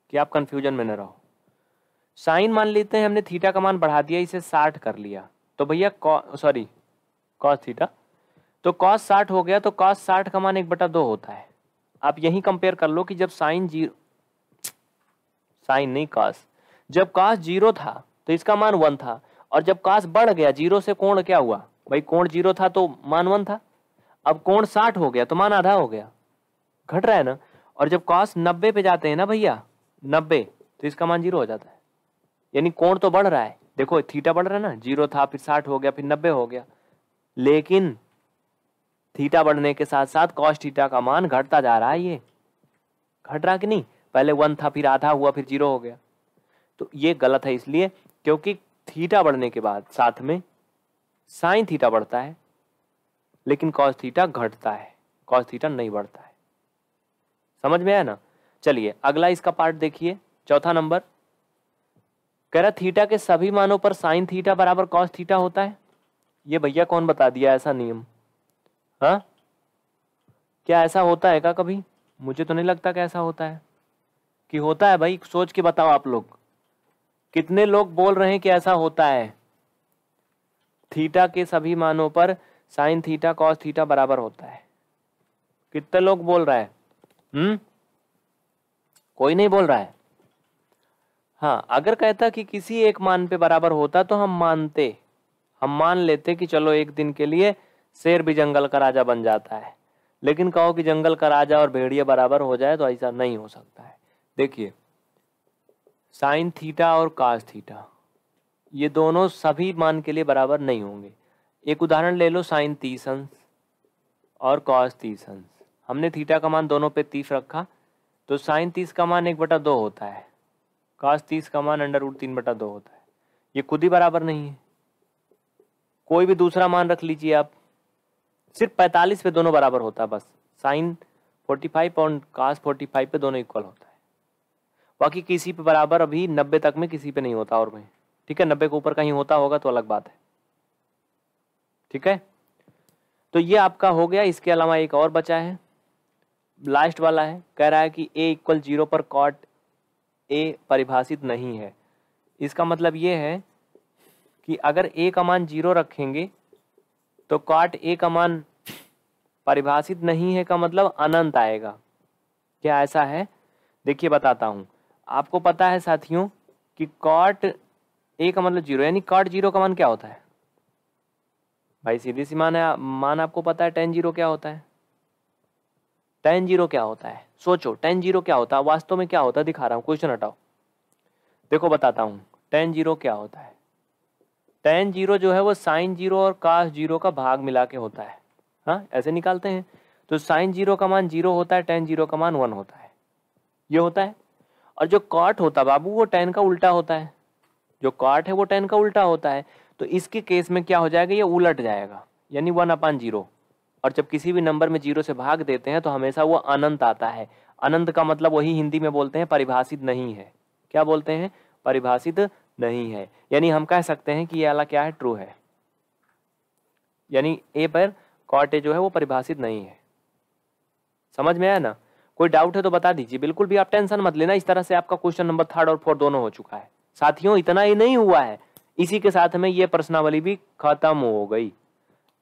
[SPEAKER 1] कि आप कंफ्यूजन में न रहो साइन मान लेते हैं हमने थीटा का मान बढ़ा दिया इसे साठ कर लिया तो भैया सॉरी कॉस थीटा तो कॉस साठ हो गया तो कॉस साठ का मान एक बटा दो होता है आप यही कंपेयर कर लो कि जब साइन जीरो साइन नहीं कॉस जब कॉस जीरो था तो इसका मान वन था और जब कॉस बढ़ गया जीरो से कोण क्या हुआ भाई कोण जीरो था तो मान वन था अब कोण साठ हो गया तो मान आधा हो गया घट रहा है ना और जब कॉस नब्बे पे जाते हैं ना भैया नब्बे तो इसका मान जीरो हो जाता है यानी कोण तो बढ़ रहा है देखो थीटा बढ़ रहा है ना जीरो था फिर साठ हो गया फिर नब्बे हो गया लेकिन थीटा बढ़ने के साथ साथ कॉस थीटा का मान घटता जा रहा है ये घट रहा कि नहीं पहले वन था फिर आधा हुआ फिर जीरो हो गया तो ये गलत है इसलिए क्योंकि थीटा बढ़ने के बाद साथ में साइन थीटा बढ़ता है लेकिन कॉस थीटा घटता है कॉस थीटा नहीं बढ़ता है समझ में आया ना चलिए अगला इसका पार्ट देखिए चौथा नंबर कह रहा थीटा के सभी मानों पर साइन थीटा बराबर कॉस थीटा होता है ये भैया कौन बता दिया ऐसा नियम हा? क्या ऐसा होता है का कभी मुझे तो नहीं लगता कि ऐसा होता है कि होता है भाई सोच के बताओ आप लोग कितने लोग बोल रहे हैं कि ऐसा होता है थीटा के सभी मानों पर साइन थीटा कॉस थीटा बराबर होता है कितने लोग बोल रहा है हम्म कोई नहीं बोल रहा है हाँ अगर कहता कि किसी एक मान पे बराबर होता तो हम मानते हम मान लेते कि चलो एक दिन के लिए शेर भी जंगल का राजा बन जाता है लेकिन कहो कि जंगल का राजा और भेड़िया बराबर हो जाए तो ऐसा नहीं हो सकता है देखिए साइन थीटा और काज थीटा ये दोनों सभी मान के लिए बराबर नहीं होंगे एक उदाहरण ले लो साइन तीस अंश और कॉस तीस अंश हमने थीटा का मान दोनों पे तीस रखा तो साइन तीस का मान एक बटा दो होता है काश तीस का मान अंडर रूट तीन बटा दो होता है ये खुद ही बराबर नहीं है कोई भी दूसरा मान रख लीजिए आप सिर्फ पैंतालीस पे दोनों बराबर होता है बस साइन फोर्टी फाइव और काश फोर्टी फाइव पे दोनों इक्वल होता है बाकी किसी पे बराबर अभी नब्बे तक में किसी पे नहीं होता और में ठीक है नब्बे के ऊपर कहीं होता होगा तो अलग बात है ठीक है तो ये आपका हो गया इसके अलावा एक और बचा है लास्ट वाला है कह रहा है कि ए इक्वल जीरो पर कॉट ए परिभाषित नहीं है इसका मतलब ये है कि अगर ए का मान जीरो रखेंगे तो कॉट ए का मान परिभाषित नहीं है का मतलब अनंत आएगा क्या ऐसा है देखिए बताता हूँ आपको पता है साथियों कि कॉट ए का मतलब जीरो यानी कॉट जीरो का मान क्या होता है भाई सीधी सी मान है मान आपको पता है टेन जीरो क्या होता है टेन जीरो क्या होता है सोचो टेन जीरो क्या होता है वास्तव में क्या होता है दिखा रहा हूँ क्वेश्चन हटाओ देखो बताता हूँ टेन जीरो क्या होता है टेन जीरो जो है वो साइन जीरो और कास जीरो का भाग मिला के होता है हाँ ऐसे निकालते हैं तो साइन जीरो का मान जीरो होता है टेन जीरो का मान वन होता है ये होता है और जो कॉट होता है बाबू वो टेन का उल्टा होता है जो कॉट है वो टेन का उल्टा होता है तो इसके केस में क्या हो जाएगा ये उलट जाएगा यानी वन अपान जीरो और जब किसी भी नंबर में जीरो से भाग देते हैं तो हमेशा वो अनंत आता है अनंत का मतलब वही हिंदी में बोलते हैं परिभाषित नहीं है क्या बोलते हैं परिभाषित नहीं है यानी हम कह सकते हैं कि ये आला क्या है ट्रू है यानी ए पर कॉट जो है वो परिभाषित नहीं है समझ में आया ना कोई डाउट है तो बता दीजिए बिल्कुल भी आप टेंशन मत लेना इस तरह से आपका क्वेश्चन नंबर थर्ड और फोर्थ दोनों हो चुका है साथियों इतना ही नहीं हुआ है इसी के साथ में ये प्रश्नावली भी खत्म हो गई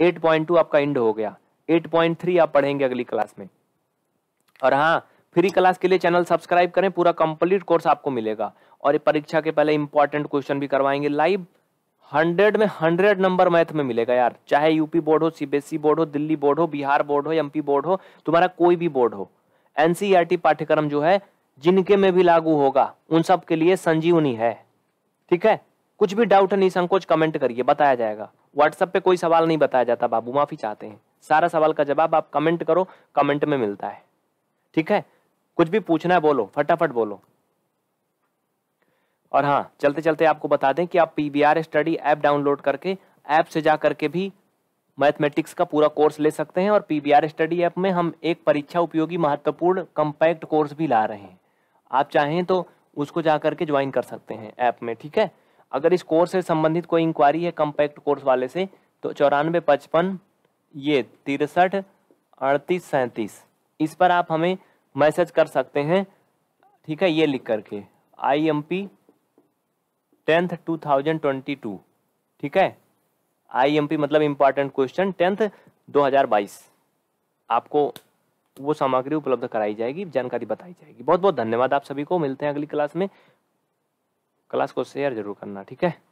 [SPEAKER 1] 8.2 आपका इंड हो गया 8.3 आप पढ़ेंगे अगली क्लास में और हाँ फ्री क्लास के लिए चैनल सब्सक्राइब करें पूरा कंप्लीट कोर्स आपको मिलेगा और ये परीक्षा के पहले इंपॉर्टेंट क्वेश्चन भी करवाएंगे लाइव हंड्रेड में हंड्रेड नंबर मैथ में मिलेगा यार चाहे यूपी बोर्ड हो सीबीएसई e बोर्ड हो दिल्ली बोर्ड हो बिहार बोर्ड हो एमपी बोर्ड हो तुम्हारा कोई भी बोर्ड हो एनसीईआरटी e पाठ्यक्रम जो है जिनके में भी लागू होगा उन सब के लिए संजीवनी है ठीक है कुछ भी डाउट है संकोच कमेंट करिए बताया जाएगा व्हाट्सएप पे कोई सवाल नहीं बताया जाता बाबू माफी चाहते हैं सारा सवाल का जवाब आप कमेंट करो कमेंट में मिलता है ठीक है कुछ भी पूछना है बोलो फटाफट बोलो और हाँ चलते चलते आपको बता दें कि आप पी स्टडी ऐप डाउनलोड करके ऐप से जा करके भी मैथमेटिक्स का पूरा कोर्स ले सकते हैं और पी स्टडी ऐप में हम एक परीक्षा उपयोगी महत्वपूर्ण कंपैक्ट कोर्स भी ला रहे हैं आप चाहें तो उसको जा करके ज्वाइन कर सकते हैं ऐप में ठीक है अगर इस कोर्स से संबंधित कोई इंक्वायरी है कंपैक्ट कोर्स वाले से तो चौरानवे पचपन ये तिरसठ अड़तीस सैंतीस इस पर आप हमें मैसेज कर सकते हैं ठीक है ये लिख करके I M P tenth two thousand twenty two ठीक है आई एम पी मतलब इम्पॉर्टेंट क्वेश्चन टेंथ दो हजार बाईस आपको वो सामग्री उपलब्ध कराई जाएगी जानकारी बताई जाएगी बहुत बहुत धन्यवाद आप सभी को मिलते हैं अगली क्लास में क्लास को शेयर जरूर करना ठीक है